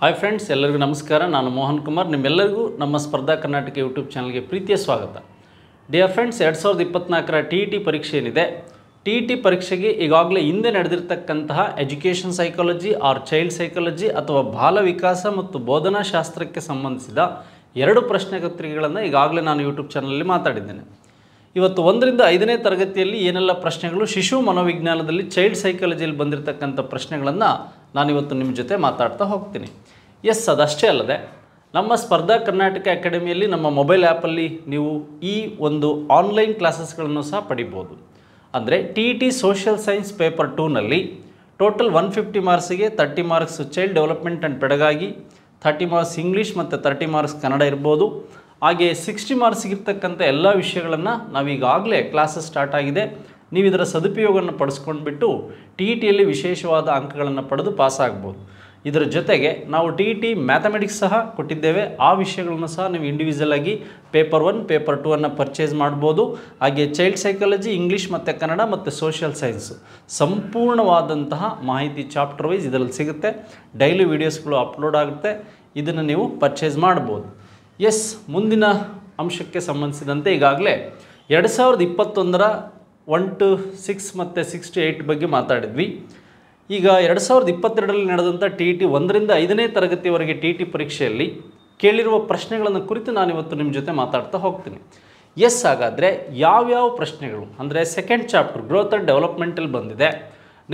hi friends ಎಲ್ಲರಿಗೂ ನಮಸ್ಕಾರ ನಾನು ಮೋಹನ್ ಕುಮಾರ್ ನಿಮ್ಮೆಲ್ಲರಿಗೂ ನಮ್ಮ ಸ್ಪರ್ಧಾ ಕರ್ನಾಟಕ ಯೂಟ್ಯೂಬ್ ಚಾನಲ್ಗೆ ಪ್ರೀತಿಯ ಸ್ವಾಗತ ಡಿಯರ್ ಫ್ರೆಂಡ್ಸ್ ಎರಡು ಸಾವಿರದ ಇಪ್ಪತ್ನಾಲ್ಕರ ಟಿ ಇ ಟಿ ಪರೀಕ್ಷೆ ಏನಿದೆ ಟಿ ಇ ಟಿ ಪರೀಕ್ಷೆಗೆ ಈಗಾಗಲೇ ಹಿಂದೆ ನಡೆದಿರ್ತಕ್ಕಂತಹ education psychology or child psychology ಅಥವಾ ಬಾಲ ವಿಕಾಸ ಮತ್ತು ಬೋಧನಾ ಶಾಸ್ತ್ರಕ್ಕೆ ಸಂಬಂಧಿಸಿದ ಎರಡು ಪ್ರಶ್ನೆ ಪತ್ರಿಕೆಗಳನ್ನು ಈಗಾಗಲೇ ನಾನು ಯೂಟ್ಯೂಬ್ ಚಾನಲಲ್ಲಿ ಮಾತಾಡಿದ್ದೇನೆ ಇವತ್ತು ಒಂದರಿಂದ ಐದನೇ ತರಗತಿಯಲ್ಲಿ ಏನೆಲ್ಲ ಪ್ರಶ್ನೆಗಳು ಶಿಶು ಮನೋವಿಜ್ಞಾನದಲ್ಲಿ ಚೈಲ್ಡ್ ಸೈಕಾಲಜಿಯಲ್ಲಿ ಬಂದಿರತಕ್ಕಂಥ ಪ್ರಶ್ನೆಗಳನ್ನು ನಾನಿವತ್ತು ನಿಮ್ಮ ಜೊತೆ ಮಾತಾಡ್ತಾ ಹೋಗ್ತೀನಿ ಎಸ್ ಅದಷ್ಟೇ ಅಲ್ಲದೆ ನಮ್ಮ ಸ್ಪರ್ಧಾ ಕರ್ನಾಟಕ ಅಕಾಡೆಮಿಯಲ್ಲಿ ನಮ್ಮ ಮೊಬೈಲ್ ಆ್ಯಪಲ್ಲಿ ನೀವು ಈ ಒಂದು ಆನ್ಲೈನ್ ಕ್ಲಾಸಸ್ಗಳನ್ನು ಸಹ ಪಡಿಬೋದು ಅಂದರೆ T E T social science paper ಟೂನಲ್ಲಿ ಟೋಟಲ್ ಒನ್ ಫಿಫ್ಟಿ ಮಾರ್ಕ್ಸಿಗೆ thirty marks child development and pedagogy thirty marks English ಮತ್ತು ತರ್ಟಿ ಮಾರ್ಕ್ಸ್ ಕನ್ನಡ ಇರ್ಬೋದು ಹಾಗೆ ಸಿಕ್ಸ್ಟಿ ಮಾರ್ಕ್ಸಿಗಿರ್ತಕ್ಕಂಥ ಎಲ್ಲ ವಿಷಯಗಳನ್ನು ನಾವೀಗಾಗಲೇ ಕ್ಲಾಸಸ್ ಸ್ಟಾರ್ಟ್ ಆಗಿದೆ ನೀವು ಇದರ ಸದುಪಯೋಗವನ್ನು ಪಡಿಸ್ಕೊಂಡ್ಬಿಟ್ಟು ಟಿ ಇ ಟಿಯಲ್ಲಿ ವಿಶೇಷವಾದ ಅಂಕಗಳನ್ನು ಪಡೆದು ಪಾಸಾಗ್ಬೋದು ಇದರ ಜೊತೆಗೆ ನಾವು ಟಿ ಟಿ ಮ್ಯಾಥಮೆಟಿಕ್ಸ್ ಸಹ ಕೊಟ್ಟಿದ್ದೇವೆ ಆ ವಿಷಯಗಳನ್ನು ಸಹ ನೀವು ಇಂಡಿವಿಜುವಲ್ ಆಗಿ ಪೇಪರ್ ಒನ್ ಪೇಪರ್ ಟೂ ಅನ್ನು ಪರ್ಚೇಸ್ ಮಾಡ್ಬೋದು ಹಾಗೆ ಚೈಲ್ಡ್ ಸೈಕಾಲಜಿ ಇಂಗ್ಲೀಷ್ ಮತ್ತು ಕನ್ನಡ ಮತ್ತು ಸೋಷಿಯಲ್ ಸೈನ್ಸ್ ಸಂಪೂರ್ಣವಾದಂತಹ ಮಾಹಿತಿ ಚಾಪ್ಟರ್ ವೈಸ್ ಇದರಲ್ಲಿ ಸಿಗುತ್ತೆ ಡೈಲಿ ವೀಡಿಯೋಸ್ಗಳು ಅಪ್ಲೋಡ್ ಆಗುತ್ತೆ ಇದನ್ನು ನೀವು ಪರ್ಚೇಸ್ ಮಾಡ್ಬೋದು ಎಸ್ ಮುಂದಿನ ಅಂಶಕ್ಕೆ ಸಂಬಂಧಿಸಿದಂತೆ ಈಗಾಗಲೇ ಎರಡು ಸಾವಿರದ ಇಪ್ಪತ್ತೊಂದರ ಒನ್ ಟು ಸಿಕ್ಸ್ ಮತ್ತು ಸಿಕ್ಸ್ ಟು ಏಯ್ಟ್ ಬಗ್ಗೆ ಮಾತಾಡಿದ್ವಿ ಈಗ ಎರಡು ಸಾವಿರದ ಇಪ್ಪತ್ತೆರಡರಲ್ಲಿ ನಡೆದಂಥ ಟಿ ಟಿ ಒಂದರಿಂದ ಐದನೇ ತರಗತಿವರೆಗೆ ಟಿ ಟಿ ಪರೀಕ್ಷೆಯಲ್ಲಿ ಕೇಳಿರುವ ಪ್ರಶ್ನೆಗಳನ್ನು ಕುರಿತು ನಾನಿವತ್ತು ನಿಮ್ಮ ಜೊತೆ ಮಾತಾಡ್ತಾ ಹೋಗ್ತೀನಿ ಎಸ್ ಹಾಗಾದರೆ ಯಾವ್ಯಾವ ಪ್ರಶ್ನೆಗಳು ಅಂದರೆ ಸೆಕೆಂಡ್ ಚಾಪ್ಟರ್ ಗ್ರೋತ್ ಆ್ಯಂಡ್ ಡೆವಲಪ್ಮೆಂಟಲ್ಲಿ ಬಂದಿದೆ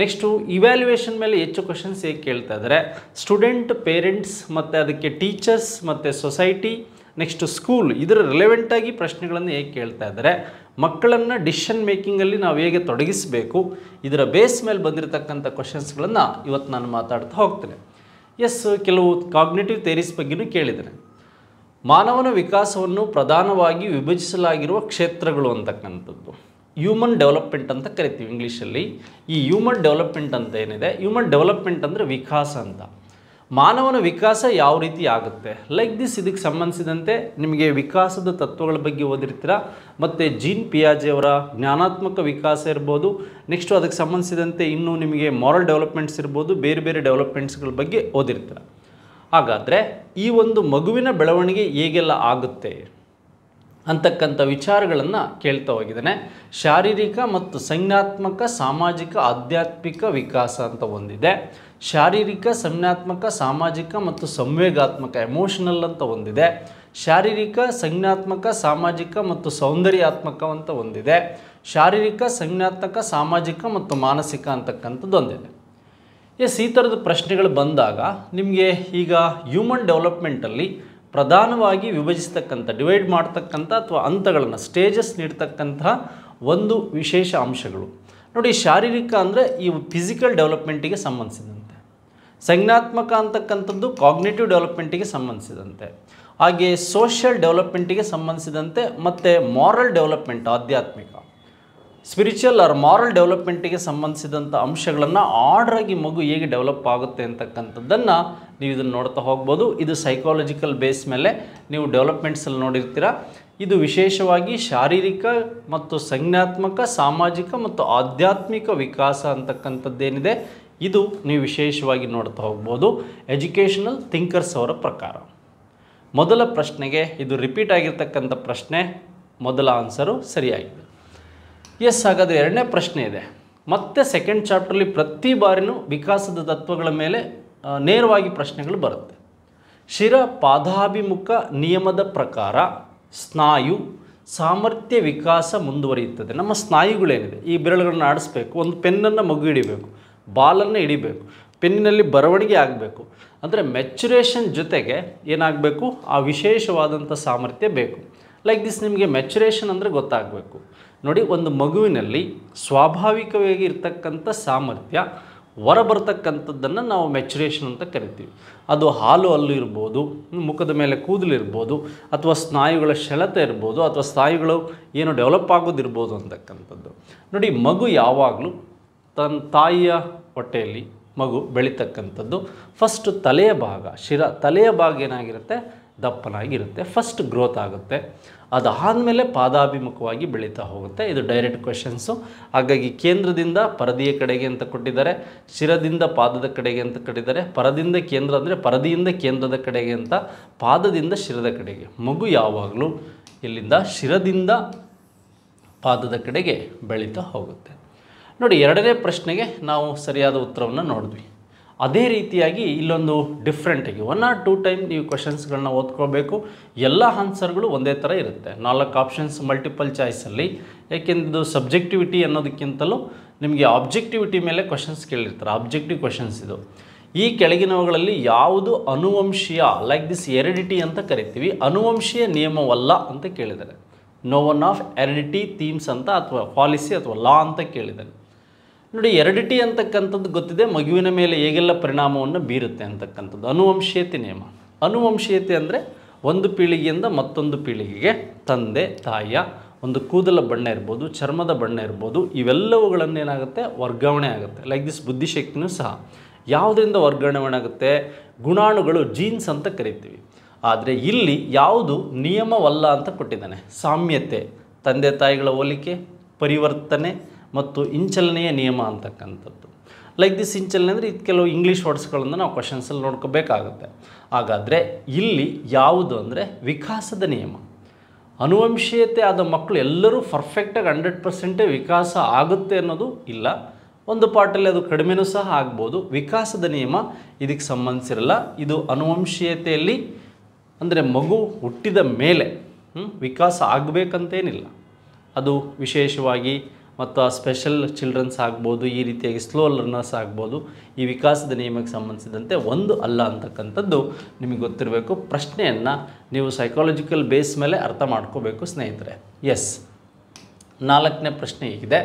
ನೆಕ್ಸ್ಟು ಇವ್ಯಾಲ್ಯೂಯೇಷನ್ ಮೇಲೆ ಹೆಚ್ಚು ಕ್ವಶನ್ಸ್ ಹೇಗೆ ಕೇಳ್ತಾ ಇದ್ದಾರೆ ಸ್ಟೂಡೆಂಟ್ ಪೇರೆಂಟ್ಸ್ ಮತ್ತು ಅದಕ್ಕೆ ಟೀಚರ್ಸ್ ಮತ್ತು ಸೊಸೈಟಿ ನೆಕ್ಸ್ಟು ಸ್ಕೂಲ್ ಇದರ ರಿಲೆವೆಂಟಾಗಿ ಪ್ರಶ್ನೆಗಳನ್ನು ಹೇಗೆ ಕೇಳ್ತಾ ಇದ್ದಾರೆ ಮಕ್ಕಳನ್ನು ಡಿಸಿಷನ್ ಮೇಕಿಂಗಲ್ಲಿ ನಾವು ಹೇಗೆ ತೊಡಗಿಸಬೇಕು ಇದರ ಬೇಸ್ ಮೇಲೆ ಬಂದಿರತಕ್ಕಂಥ ಕ್ವಶನ್ಸ್ಗಳನ್ನು ಇವತ್ತು ನಾನು ಮಾತಾಡ್ತಾ ಹೋಗ್ತೇನೆ ಎಸ್ ಕೆಲವು ಕಾಗ್ನೇಟಿವ್ ಥೇರೀಸ್ ಬಗ್ಗೆಯೂ ಕೇಳಿದ್ದೇನೆ ಮಾನವನ ವಿಕಾಸವನ್ನು ಪ್ರಧಾನವಾಗಿ ವಿಭಜಿಸಲಾಗಿರುವ ಕ್ಷೇತ್ರಗಳು ಅಂತಕ್ಕಂಥದ್ದು ಹ್ಯೂಮನ್ ಡೆವಲಪ್ಮೆಂಟ್ ಅಂತ ಕರಿತೀವಿ ಇಂಗ್ಲೀಷಲ್ಲಿ ಈ ಹ್ಯೂಮನ್ ಡೆವಲಪ್ಮೆಂಟ್ ಅಂತ ಏನಿದೆ ಹ್ಯೂಮನ್ ಡೆವಲಪ್ಮೆಂಟ್ ಅಂದರೆ ವಿಕಾಸ ಅಂತ ಮಾನವನ ವಿಕಾಸ ಯಾವ ರೀತಿ ಆಗುತ್ತೆ ಲೈಕ್ ದಿಸ್ ಇದಕ್ಕೆ ಸಂಬಂಧಿಸಿದಂತೆ ನಿಮಗೆ ವಿಕಾಸದ ತತ್ವಗಳ ಬಗ್ಗೆ ಓದಿರ್ತೀರ ಮತ್ತು ಜೀನ್ ಅವರ ಜ್ಞಾನಾತ್ಮಕ ವಿಕಾಸ ಇರ್ಬೋದು ನೆಕ್ಸ್ಟು ಅದಕ್ಕೆ ಸಂಬಂಧಿಸಿದಂತೆ ಇನ್ನೂ ನಿಮಗೆ ಮಾರಲ್ ಡೆವಲಪ್ಮೆಂಟ್ಸ್ ಇರ್ಬೋದು ಬೇರೆ ಬೇರೆ ಡೆವಲಪ್ಮೆಂಟ್ಸ್ಗಳ ಬಗ್ಗೆ ಓದಿರ್ತೀರ ಹಾಗಾದರೆ ಈ ಒಂದು ಮಗುವಿನ ಬೆಳವಣಿಗೆ ಹೇಗೆಲ್ಲ ಆಗುತ್ತೆ ಅಂತಕ್ಕಂಥ ವಿಚಾರಗಳನ್ನು ಕೇಳ್ತಾ ಹೋಗಿದ್ದಾನೆ ಶಾರೀರಿಕ ಮತ್ತು ಸಂಜ್ಞಾತ್ಮಕ ಸಾಮಾಜಿಕ ಆಧ್ಯಾತ್ಮಿಕ ವಿಕಾಸ ಅಂತ ಒಂದಿದೆ ಶಾರೀರಿಕ ಸಂಜ್ಞಾತ್ಮಕ ಸಾಮಾಜಿಕ ಮತ್ತು ಸಂವೇಗಾತ್ಮಕ ಎಮೋಷನಲ್ ಅಂತ ಒಂದಿದೆ ಶಾರೀರಿಕ ಸಂಜ್ಞಾತ್ಮಕ ಸಾಮಾಜಿಕ ಮತ್ತು ಸೌಂದರ್ಯಾತ್ಮಕ ಅಂತ ಒಂದಿದೆ ಶಾರೀರಿಕ ಸಂಜ್ಞಾತ್ಮಕ ಸಾಮಾಜಿಕ ಮತ್ತು ಮಾನಸಿಕ ಅಂತಕ್ಕಂಥದ್ದು ಒಂದಿದೆ ಎಸ್ ಈ ಥರದ ಪ್ರಶ್ನೆಗಳು ಬಂದಾಗ ನಿಮಗೆ ಈಗ ಹ್ಯೂಮನ್ ಡೆವಲಪ್ಮೆಂಟಲ್ಲಿ ಪ್ರಧಾನವಾಗಿ ವಿಭಜಿಸ್ತಕ್ಕಂಥ ಡಿವೈಡ್ ಮಾಡ್ತಕ್ಕಂಥ ಅಥವಾ ಹಂತಗಳನ್ನು ಸ್ಟೇಜಸ್ ನೀಡ್ತಕ್ಕಂತಹ ಒಂದು ವಿಶೇಷ ಅಂಶಗಳು ನೋಡಿ ಶಾರೀರಿಕ ಅಂದರೆ ಈ ಫಿಸಿಕಲ್ ಡೆವಲಪ್ಮೆಂಟಿಗೆ ಸಂಬಂಧಿಸಿದಂತೆ ಸಂಜ್ಞಾತ್ಮಕ ಅಂತಕ್ಕಂಥದ್ದು ಕಾಗ್ನೇಟಿವ್ ಡೆವಲಪ್ಮೆಂಟಿಗೆ ಸಂಬಂಧಿಸಿದಂತೆ ಹಾಗೆ ಸೋಷಿಯಲ್ ಡೆವಲಪ್ಮೆಂಟಿಗೆ ಸಂಬಂಧಿಸಿದಂತೆ ಮತ್ತು ಮಾರಲ್ ಡೆವಲಪ್ಮೆಂಟ್ ಆಧ್ಯಾತ್ಮಿಕ ಸ್ಪಿರಿಚುವಲ್ ಆರ್ ಮಾರಲ್ ಡೆವಲಪ್ಮೆಂಟಿಗೆ ಸಂಬಂಧಿಸಿದಂಥ ಅಂಶಗಳನ್ನು ಆರ್ಡ್ರಾಗಿ ಮಗು ಹೇಗೆ ಡೆವಲಪ್ ಆಗುತ್ತೆ ಅಂತಕ್ಕಂಥದ್ದನ್ನು ನೀವು ಇದನ್ನು ನೋಡ್ತಾ ಹೋಗ್ಬೋದು ಇದು ಸೈಕಾಲಜಿಕಲ್ ಬೇಸ್ ಮೇಲೆ ನೀವು ಡೆವಲಪ್ಮೆಂಟ್ಸಲ್ಲಿ ನೋಡಿರ್ತೀರ ಇದು ವಿಶೇಷವಾಗಿ ಶಾರೀರಿಕ ಮತ್ತು ಸಂಜ್ಞಾತ್ಮಕ ಸಾಮಾಜಿಕ ಮತ್ತು ಆಧ್ಯಾತ್ಮಿಕ ವಿಕಾಸ ಅಂತಕ್ಕಂಥದ್ದೇನಿದೆ ಇದು ನೀವು ವಿಶೇಷವಾಗಿ ನೋಡ್ತಾ ಹೋಗ್ಬೋದು ಎಜುಕೇಷನಲ್ ಥಿಂಕರ್ಸ್ ಅವರ ಪ್ರಕಾರ ಮೊದಲ ಪ್ರಶ್ನೆಗೆ ಇದು ರಿಪೀಟ್ ಆಗಿರ್ತಕ್ಕಂಥ ಪ್ರಶ್ನೆ ಮೊದಲ ಆನ್ಸರು ಸರಿಯಾಗಿದೆ ಎಸ್ ಹಾಗಾದರೆ ಎರಡನೇ ಪ್ರಶ್ನೆ ಇದೆ ಮತ್ತೆ ಸೆಕೆಂಡ್ ಚಾಪ್ಟರ್ಲಿ ಪ್ರತಿ ಬಾರಿನೂ ವಿಕಾಸದ ತತ್ವಗಳ ಮೇಲೆ ನೇರವಾಗಿ ಪ್ರಶ್ನೆಗಳು ಬರುತ್ತೆ ಶಿರ ಪಾದಾಭಿಮುಖ ನಿಯಮದ ಪ್ರಕಾರ ಸ್ನಾಯು ಸಾಮರ್ಥ್ಯ ವಿಕಾಸ ಮುಂದುವರಿಯುತ್ತದೆ ನಮ್ಮ ಸ್ನಾಯುಗಳೇನಿದೆ ಈ ಬೆರಳುಗಳನ್ನು ಆಡಿಸ್ಬೇಕು ಒಂದು ಪೆನ್ನನ್ನು ಮಗು ಹಿಡಿಬೇಕು ಬಾಲನ್ನು ಹಿಡಿಬೇಕು ಪೆನ್ನಿನಲ್ಲಿ ಬರವಣಿಗೆ ಆಗಬೇಕು ಅಂದರೆ ಮೆಚುರೇಷನ್ ಜೊತೆಗೆ ಏನಾಗಬೇಕು ಆ ವಿಶೇಷವಾದಂಥ ಸಾಮರ್ಥ್ಯ ಬೇಕು ಲೈಕ್ ದಿಸ್ ನಿಮಗೆ ಮೆಚುರೇಷನ್ ಅಂದರೆ ಗೊತ್ತಾಗಬೇಕು ನೋಡಿ ಒಂದು ಮಗುವಿನಲ್ಲಿ ಸ್ವಾಭಾವಿಕವಾಗಿ ಇರ್ತಕ್ಕಂಥ ಸಾಮರ್ಥ್ಯ ಹೊರಬರ್ತಕ್ಕಂಥದ್ದನ್ನು ನಾವು ಮೆಚುರೇಷನ್ ಅಂತ ಕರಿತೀವಿ ಅದು ಹಾಲು ಅಲ್ಲೂ ಇರ್ಬೋದು ಮುಖದ ಮೇಲೆ ಕೂದಲು ಇರ್ಬೋದು ಅಥವಾ ಸ್ನಾಯುಗಳ ಶೆಳತೆ ಇರ್ಬೋದು ಅಥವಾ ಸ್ನಾಯುಗಳು ಏನು ಡೆವಲಪ್ ಆಗೋದಿರ್ಬೋದು ಅಂತಕ್ಕಂಥದ್ದು ನೋಡಿ ಮಗು ಯಾವಾಗಲೂ ತನ್ನ ತಾಯಿಯ ಹೊಟ್ಟೆಯಲ್ಲಿ ಮಗು ಬೆಳೀತಕ್ಕಂಥದ್ದು ಫಸ್ಟ್ ತಲೆಯ ಭಾಗ ಶಿರ ತಲೆಯ ಭಾಗ ಏನಾಗಿರುತ್ತೆ ದಪ್ಪನಾಗಿರುತ್ತೆ ಫಸ್ಟ್ ಗ್ರೋತ್ ಆಗುತ್ತೆ ಅದಾದಮೇಲೆ ಪಾದಾಭಿಮುಖವಾಗಿ ಬೆಳೀತಾ ಹೋಗುತ್ತೆ ಇದು ಡೈರೆಕ್ಟ್ ಕ್ವೆಶನ್ಸು ಹಾಗಾಗಿ ಕೇಂದ್ರದಿಂದ ಪರದಿಯ ಕಡೆಗೆ ಅಂತ ಕೊಟ್ಟಿದ್ದಾರೆ ಶಿರದಿಂದ ಪಾದದ ಕಡೆಗೆ ಅಂತ ಕೊಟ್ಟಿದ್ದಾರೆ ಪರದಿಂದ ಕೇಂದ್ರ ಅಂದರೆ ಪರದಿಯಿಂದ ಕೇಂದ್ರದ ಕಡೆಗೆ ಅಂತ ಪಾದದಿಂದ ಶಿರದ ಕಡೆಗೆ ಮಗು ಯಾವಾಗಲೂ ಇಲ್ಲಿಂದ ಶಿರದಿಂದ ಪಾದದ ಕಡೆಗೆ ಬೆಳೀತಾ ಹೋಗುತ್ತೆ ನೋಡಿ ಎರಡನೇ ಪ್ರಶ್ನೆಗೆ ನಾವು ಸರಿಯಾದ ಉತ್ತರವನ್ನು ನೋಡಿದ್ವಿ ಅದೇ ರೀತಿಯಾಗಿ ಇಲ್ಲೊಂದು ಡಿಫ್ರೆಂಟಾಗಿ ಒನ್ ಆರ್ ಟೂ ಟೈಮ್ ನೀವು ಕ್ವಶನ್ಸ್ಗಳನ್ನ ಓದ್ಕೋಬೇಕು ಎಲ್ಲ ಆನ್ಸರ್ಗಳು ಒಂದೇ ಥರ ಇರುತ್ತೆ ನಾಲ್ಕು ಆಪ್ಷನ್ಸ್ ಮಲ್ಟಿಪಲ್ ಚಾಯ್ಸಲ್ಲಿ ಏಕೆಂದಿದ್ದು ಸಬ್ಜೆಕ್ಟಿವಿಟಿ ಅನ್ನೋದಕ್ಕಿಂತಲೂ ನಿಮಗೆ ಆಬ್ಜೆಕ್ಟಿವಿಟಿ ಮೇಲೆ ಕ್ವಶನ್ಸ್ ಕೇಳಿರ್ತಾರೆ ಆಬ್ಜೆಕ್ಟಿವ್ ಕ್ವಶನ್ಸ್ ಇದು ಈ ಕೆಳಗಿನವುಗಳಲ್ಲಿ ಯಾವುದು ಅನುವಂಶೀಯ ಲೈಕ್ ದಿಸ್ ಎರಿಡಿಟಿ ಅಂತ ಕರಿತೀವಿ ಅನುವಂಶೀಯ ನಿಯಮವಲ್ಲ ಅಂತ ಕೇಳಿದ್ದಾರೆ no one of heredity themes ಅಂತ ಅಥವಾ ಪಾಲಿಸಿ ಅಥವಾ ಲಾ ಅಂತ ಕೇಳಿದ್ದಾರೆ ನೋಡಿ ಎರಡಿಟಿ ಅಂತಕ್ಕಂಥದ್ದು ಗೊತ್ತಿದೆ ಮಗುವಿನ ಮೇಲೆ ಹೇಗೆಲ್ಲ ಪರಿಣಾಮವನ್ನು ಬೀರುತ್ತೆ ಅಂತಕ್ಕಂಥದ್ದು ಅನುವಂಶೀಯತೆ ನಿಯಮ ಅನುವಂಶೀಯತೆ ಅಂದರೆ ಒಂದು ಪೀಳಿಗೆಯಿಂದ ಮತ್ತೊಂದು ಪೀಳಿಗೆಗೆ ತಂದೆ ತಾಯಿಯ ಒಂದು ಕೂದಲ ಬಣ್ಣ ಇರ್ಬೋದು ಚರ್ಮದ ಬಣ್ಣ ಇರ್ಬೋದು ಏನಾಗುತ್ತೆ ವರ್ಗಾವಣೆ ಆಗುತ್ತೆ ಲೈಕ್ ದಿಸ್ ಬುದ್ಧಿಶಕ್ತಿನೂ ಸಹ ಯಾವುದರಿಂದ ವರ್ಗಾವಣೆ ಆಗುತ್ತೆ ಗುಣಾಣುಗಳು ಜೀನ್ಸ್ ಅಂತ ಕರಿತೀವಿ ಆದರೆ ಇಲ್ಲಿ ಯಾವುದು ನಿಯಮವಲ್ಲ ಅಂತ ಕೊಟ್ಟಿದ್ದಾನೆ ಸಾಮ್ಯತೆ ತಂದೆ ತಾಯಿಗಳ ಹೋಲಿಕೆ ಪರಿವರ್ತನೆ ಮತ್ತು ಇಂಚಲನೆಯ ನಿಯಮ ಅಂತಕ್ಕಂಥದ್ದು ಲೈಕ್ ದಿಸ್ ಇಂಚಲನೆ ಅಂದರೆ ಇದು ಕೆಲವು ಇಂಗ್ಲೀಷ್ ವರ್ಡ್ಸ್ಗಳನ್ನು ನಾವು ಕ್ವಶನ್ಸಲ್ಲಿ ನೋಡ್ಕೋಬೇಕಾಗುತ್ತೆ ಹಾಗಾದರೆ ಇಲ್ಲಿ ಯಾವುದು ಅಂದರೆ ವಿಕಾಸದ ನಿಯಮ ಅನುವಂಶೀಯತೆ ಆದ ಮಕ್ಕಳು ಎಲ್ಲರೂ ಪರ್ಫೆಕ್ಟಾಗಿ ಹಂಡ್ರೆಡ್ ಪರ್ಸೆಂಟೇ ವಿಕಾಸ ಆಗುತ್ತೆ ಅನ್ನೋದು ಇಲ್ಲ ಒಂದು ಪಾರ್ಟಲ್ಲಿ ಅದು ಕಡಿಮೆನೂ ಸಹ ಆಗ್ಬೋದು ವಿಕಾಸದ ನಿಯಮ ಇದಕ್ಕೆ ಸಂಬಂಧಿಸಿರಲ್ಲ ಇದು ಅನುವಂಶೀಯತೆಯಲ್ಲಿ ಅಂದರೆ ಮಗು ಹುಟ್ಟಿದ ಮೇಲೆ ವಿಕಾಸ ಆಗಬೇಕಂತೇನಿಲ್ಲ ಅದು ವಿಶೇಷವಾಗಿ ಮತ್ತು ಆ ಸ್ಪೆಷಲ್ ಚಿಲ್ಡ್ರನ್ಸ್ ಆಗ್ಬೋದು ಈ ರೀತಿಯಾಗಿ ಸ್ಲೋ ಲರ್ನರ್ಸ್ ಆಗ್ಬೋದು ಈ ವಿಕಾಸದ ನಿಯಮಕ್ಕೆ ಸಂಬಂಧಿಸಿದಂತೆ ಒಂದು ಅಲ್ಲ ಅಂತಕ್ಕಂಥದ್ದು ನಿಮಗೆ ಗೊತ್ತಿರಬೇಕು ಪ್ರಶ್ನೆಯನ್ನು ನೀವು ಸೈಕಾಲಜಿಕಲ್ ಬೇಸ್ ಮೇಲೆ ಅರ್ಥ ಮಾಡ್ಕೋಬೇಕು ಸ್ನೇಹಿತರೆ ಎಸ್ ನಾಲ್ಕನೇ ಪ್ರಶ್ನೆ ಹೀಗಿದೆ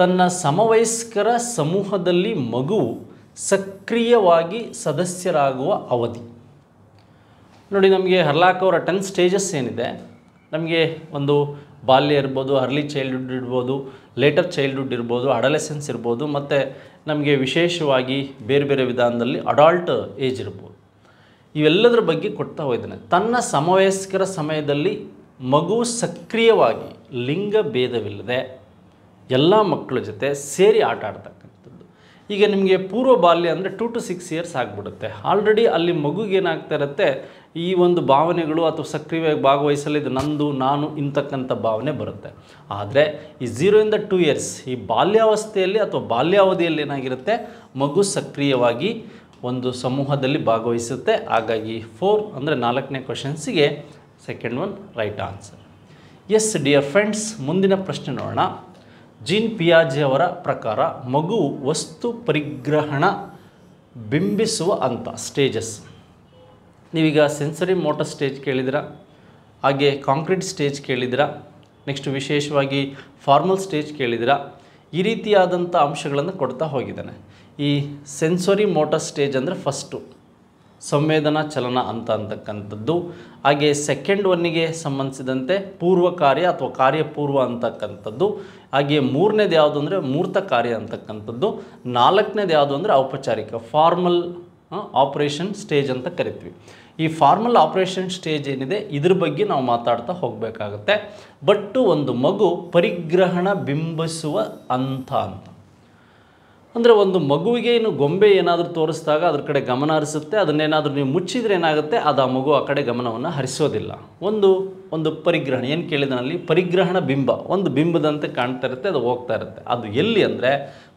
ತನ್ನ ಸಮವಯಸ್ಕರ ಸಮೂಹದಲ್ಲಿ ಮಗುವು ಸಕ್ರಿಯವಾಗಿ ಸದಸ್ಯರಾಗುವ ಅವಧಿ ನೋಡಿ ನಮಗೆ ಹರ್ಲಾಕ್ ಅವರ ಟೆನ್ ಸ್ಟೇಜಸ್ ಏನಿದೆ ನಮಗೆ ಒಂದು ಬಾಲ್ಯ ಇರ್ಬೋದು ಅರ್ಲಿ ಚೈಲ್ಡ್ಹುಡ್ ಇರ್ಬೋದು ಲೇಟರ್ ಚೈಲ್ಡ್ಹುಡ್ ಇರ್ಬೋದು ಅಡಲೆಸೆನ್ಸ್ ಇರ್ಬೋದು ಮತ್ತು ನಮಗೆ ವಿಶೇಷವಾಗಿ ಬೇರೆ ಬೇರೆ ವಿಧಾನದಲ್ಲಿ ಅಡಾಲ್ಟ್ ಏಜ್ ಇರ್ಬೋದು ಇವೆಲ್ಲದರ ಬಗ್ಗೆ ಕೊಡ್ತಾ ಹೋಗಿದ್ದಾನೆ ತನ್ನ ಸಮವಯಸ್ಕರ ಸಮಯದಲ್ಲಿ ಮಗು ಸಕ್ರಿಯವಾಗಿ ಲಿಂಗ ಭೇದವಿಲ್ಲದೆ ಎಲ್ಲ ಮಕ್ಕಳ ಜೊತೆ ಸೇರಿ ಆಟ ಆಡ್ತಕ್ಕಂಥ ಈಗ ನಿಮಗೆ ಪೂರ್ವ ಬಾಲ್ಯ ಅಂದರೆ ಟು ಟು ಸಿಕ್ಸ್ ಇಯರ್ಸ್ ಆಗಿಬಿಡುತ್ತೆ ಆಲ್ರೆಡಿ ಅಲ್ಲಿ ಮಗುಗೆ ಏನಾಗ್ತಾ ಇರುತ್ತೆ ಈ ಒಂದು ಭಾವನೆಗಳು ಅಥವಾ ಸಕ್ರಿಯವಾಗಿ ಭಾಗವಹಿಸಲು ಇದು ನಂದು ನಾನು ಇಂತಕ್ಕಂಥ ಭಾವನೆ ಬರುತ್ತೆ ಆದರೆ ಈ ಇಂದ ಟು ಇಯರ್ಸ್ ಈ ಬಾಲ್ಯಾವಸ್ಥೆಯಲ್ಲಿ ಅಥವಾ ಬಾಲ್ಯಾವಧಿಯಲ್ಲಿ ಏನಾಗಿರುತ್ತೆ ಮಗು ಸಕ್ರಿಯವಾಗಿ ಒಂದು ಸಮೂಹದಲ್ಲಿ ಭಾಗವಹಿಸುತ್ತೆ ಹಾಗಾಗಿ ಫೋರ್ ಅಂದರೆ ನಾಲ್ಕನೇ ಕ್ವಶನ್ಸಿಗೆ second one right answer is dear friends ಮುಂದಿನ ಪ್ರಶ್ನೆ ನೋಡೋಣ ಜೀನ್ ಪಿಯಾಜೆ ಅವರ ಪ್ರಕಾರ ಮಗು ವಸ್ತು ಪರಿಗ್ರಹಣ ಬಿಂಬಿಸುವ ಅಂತ ಸ್ಟೇಜಸ್ ನೀವೀಗ ಸೆನ್ಸರಿ ಮೋಟರ್ ಸ್ಟೇಜ್ ಕೇಳಿದಿರ ಹಾಗೆ ಕಾಂಕ್ರೀಟ್ ಸ್ಟೇಜ್ ಕೇಳಿದಿರ ನೆಕ್ಸ್ಟ್ ವಿಶೇಷವಾಗಿ ಫಾರ್ಮಲ್ ಸ್ಟೇಜ್ ಕೇಳಿದಿರ ಈ ರೀತಿಯಾದಂಥ ಅಂಶಗಳನ್ನು ಕೊಡ್ತಾ ಹೋಗಿದ್ದಾನೆ ಈ ಸೆನ್ಸೊರಿ ಮೋಟರ್ ಸ್ಟೇಜ್ ಅಂದರೆ ಫಸ್ಟು ಸಂವೇದನಾ ಚಲನ ಅಂತ ಅಂತಕ್ಕಂಥದ್ದು ಹಾಗೆ ಸೆಕೆಂಡ್ ಒನ್ನಿಗೆ ಸಂಬಂಧಿಸಿದಂತೆ ಪೂರ್ವ ಕಾರ್ಯ ಅಥವಾ ಕಾರ್ಯಪೂರ್ವ ಅಂತಕ್ಕಂಥದ್ದು ಹಾಗೆ ಮೂರನೇದು ಯಾವುದು ಅಂದರೆ ಮೂರ್ತ ಕಾರ್ಯ ಅಂತಕ್ಕಂಥದ್ದು ನಾಲ್ಕನೇದು ಯಾವುದು ಅಂದರೆ ಔಪಚಾರಿಕ ಫಾರ್ಮಲ್ ಆಪ್ರೇಷನ್ ಸ್ಟೇಜ್ ಅಂತ ಕರಿತೀವಿ ಈ ಫಾರ್ಮಲ್ ಆಪ್ರೇಷನ್ ಸ್ಟೇಜ್ ಏನಿದೆ ಇದ್ರ ಬಗ್ಗೆ ನಾವು ಮಾತಾಡ್ತಾ ಹೋಗಬೇಕಾಗತ್ತೆ ಬಟ್ಟು ಒಂದು ಮಗು ಪರಿಗ್ರಹಣ ಬಿಂಬಿಸುವ ಹಂತ ಅಂತ ಅಂದರೆ ಒಂದು ಮಗುವಿಗೆ ಏನು ಗೊಂಬೆ ಏನಾದರೂ ತೋರಿಸಿದಾಗ ಅದ್ರ ಕಡೆ ಗಮನ ಹರಿಸುತ್ತೆ ಅದನ್ನೇನಾದರೂ ನೀವು ಮುಚ್ಚಿದ್ರೆ ಏನಾಗುತ್ತೆ ಅದು ಆ ಮಗು ಆ ಕಡೆ ಗಮನವನ್ನು ಹರಿಸೋದಿಲ್ಲ ಒಂದು ಒಂದು ಪರಿಗ್ರಹಣ ಏನು ಕೇಳಿದನಲ್ಲಿ ಪರಿಗ್ರಹಣ ಬಿಂಬ ಒಂದು ಬಿಂಬದಂತೆ ಕಾಣ್ತಾ ಇರುತ್ತೆ ಅದು ಹೋಗ್ತಾ ಇರುತ್ತೆ ಅದು ಎಲ್ಲಿ ಅಂದರೆ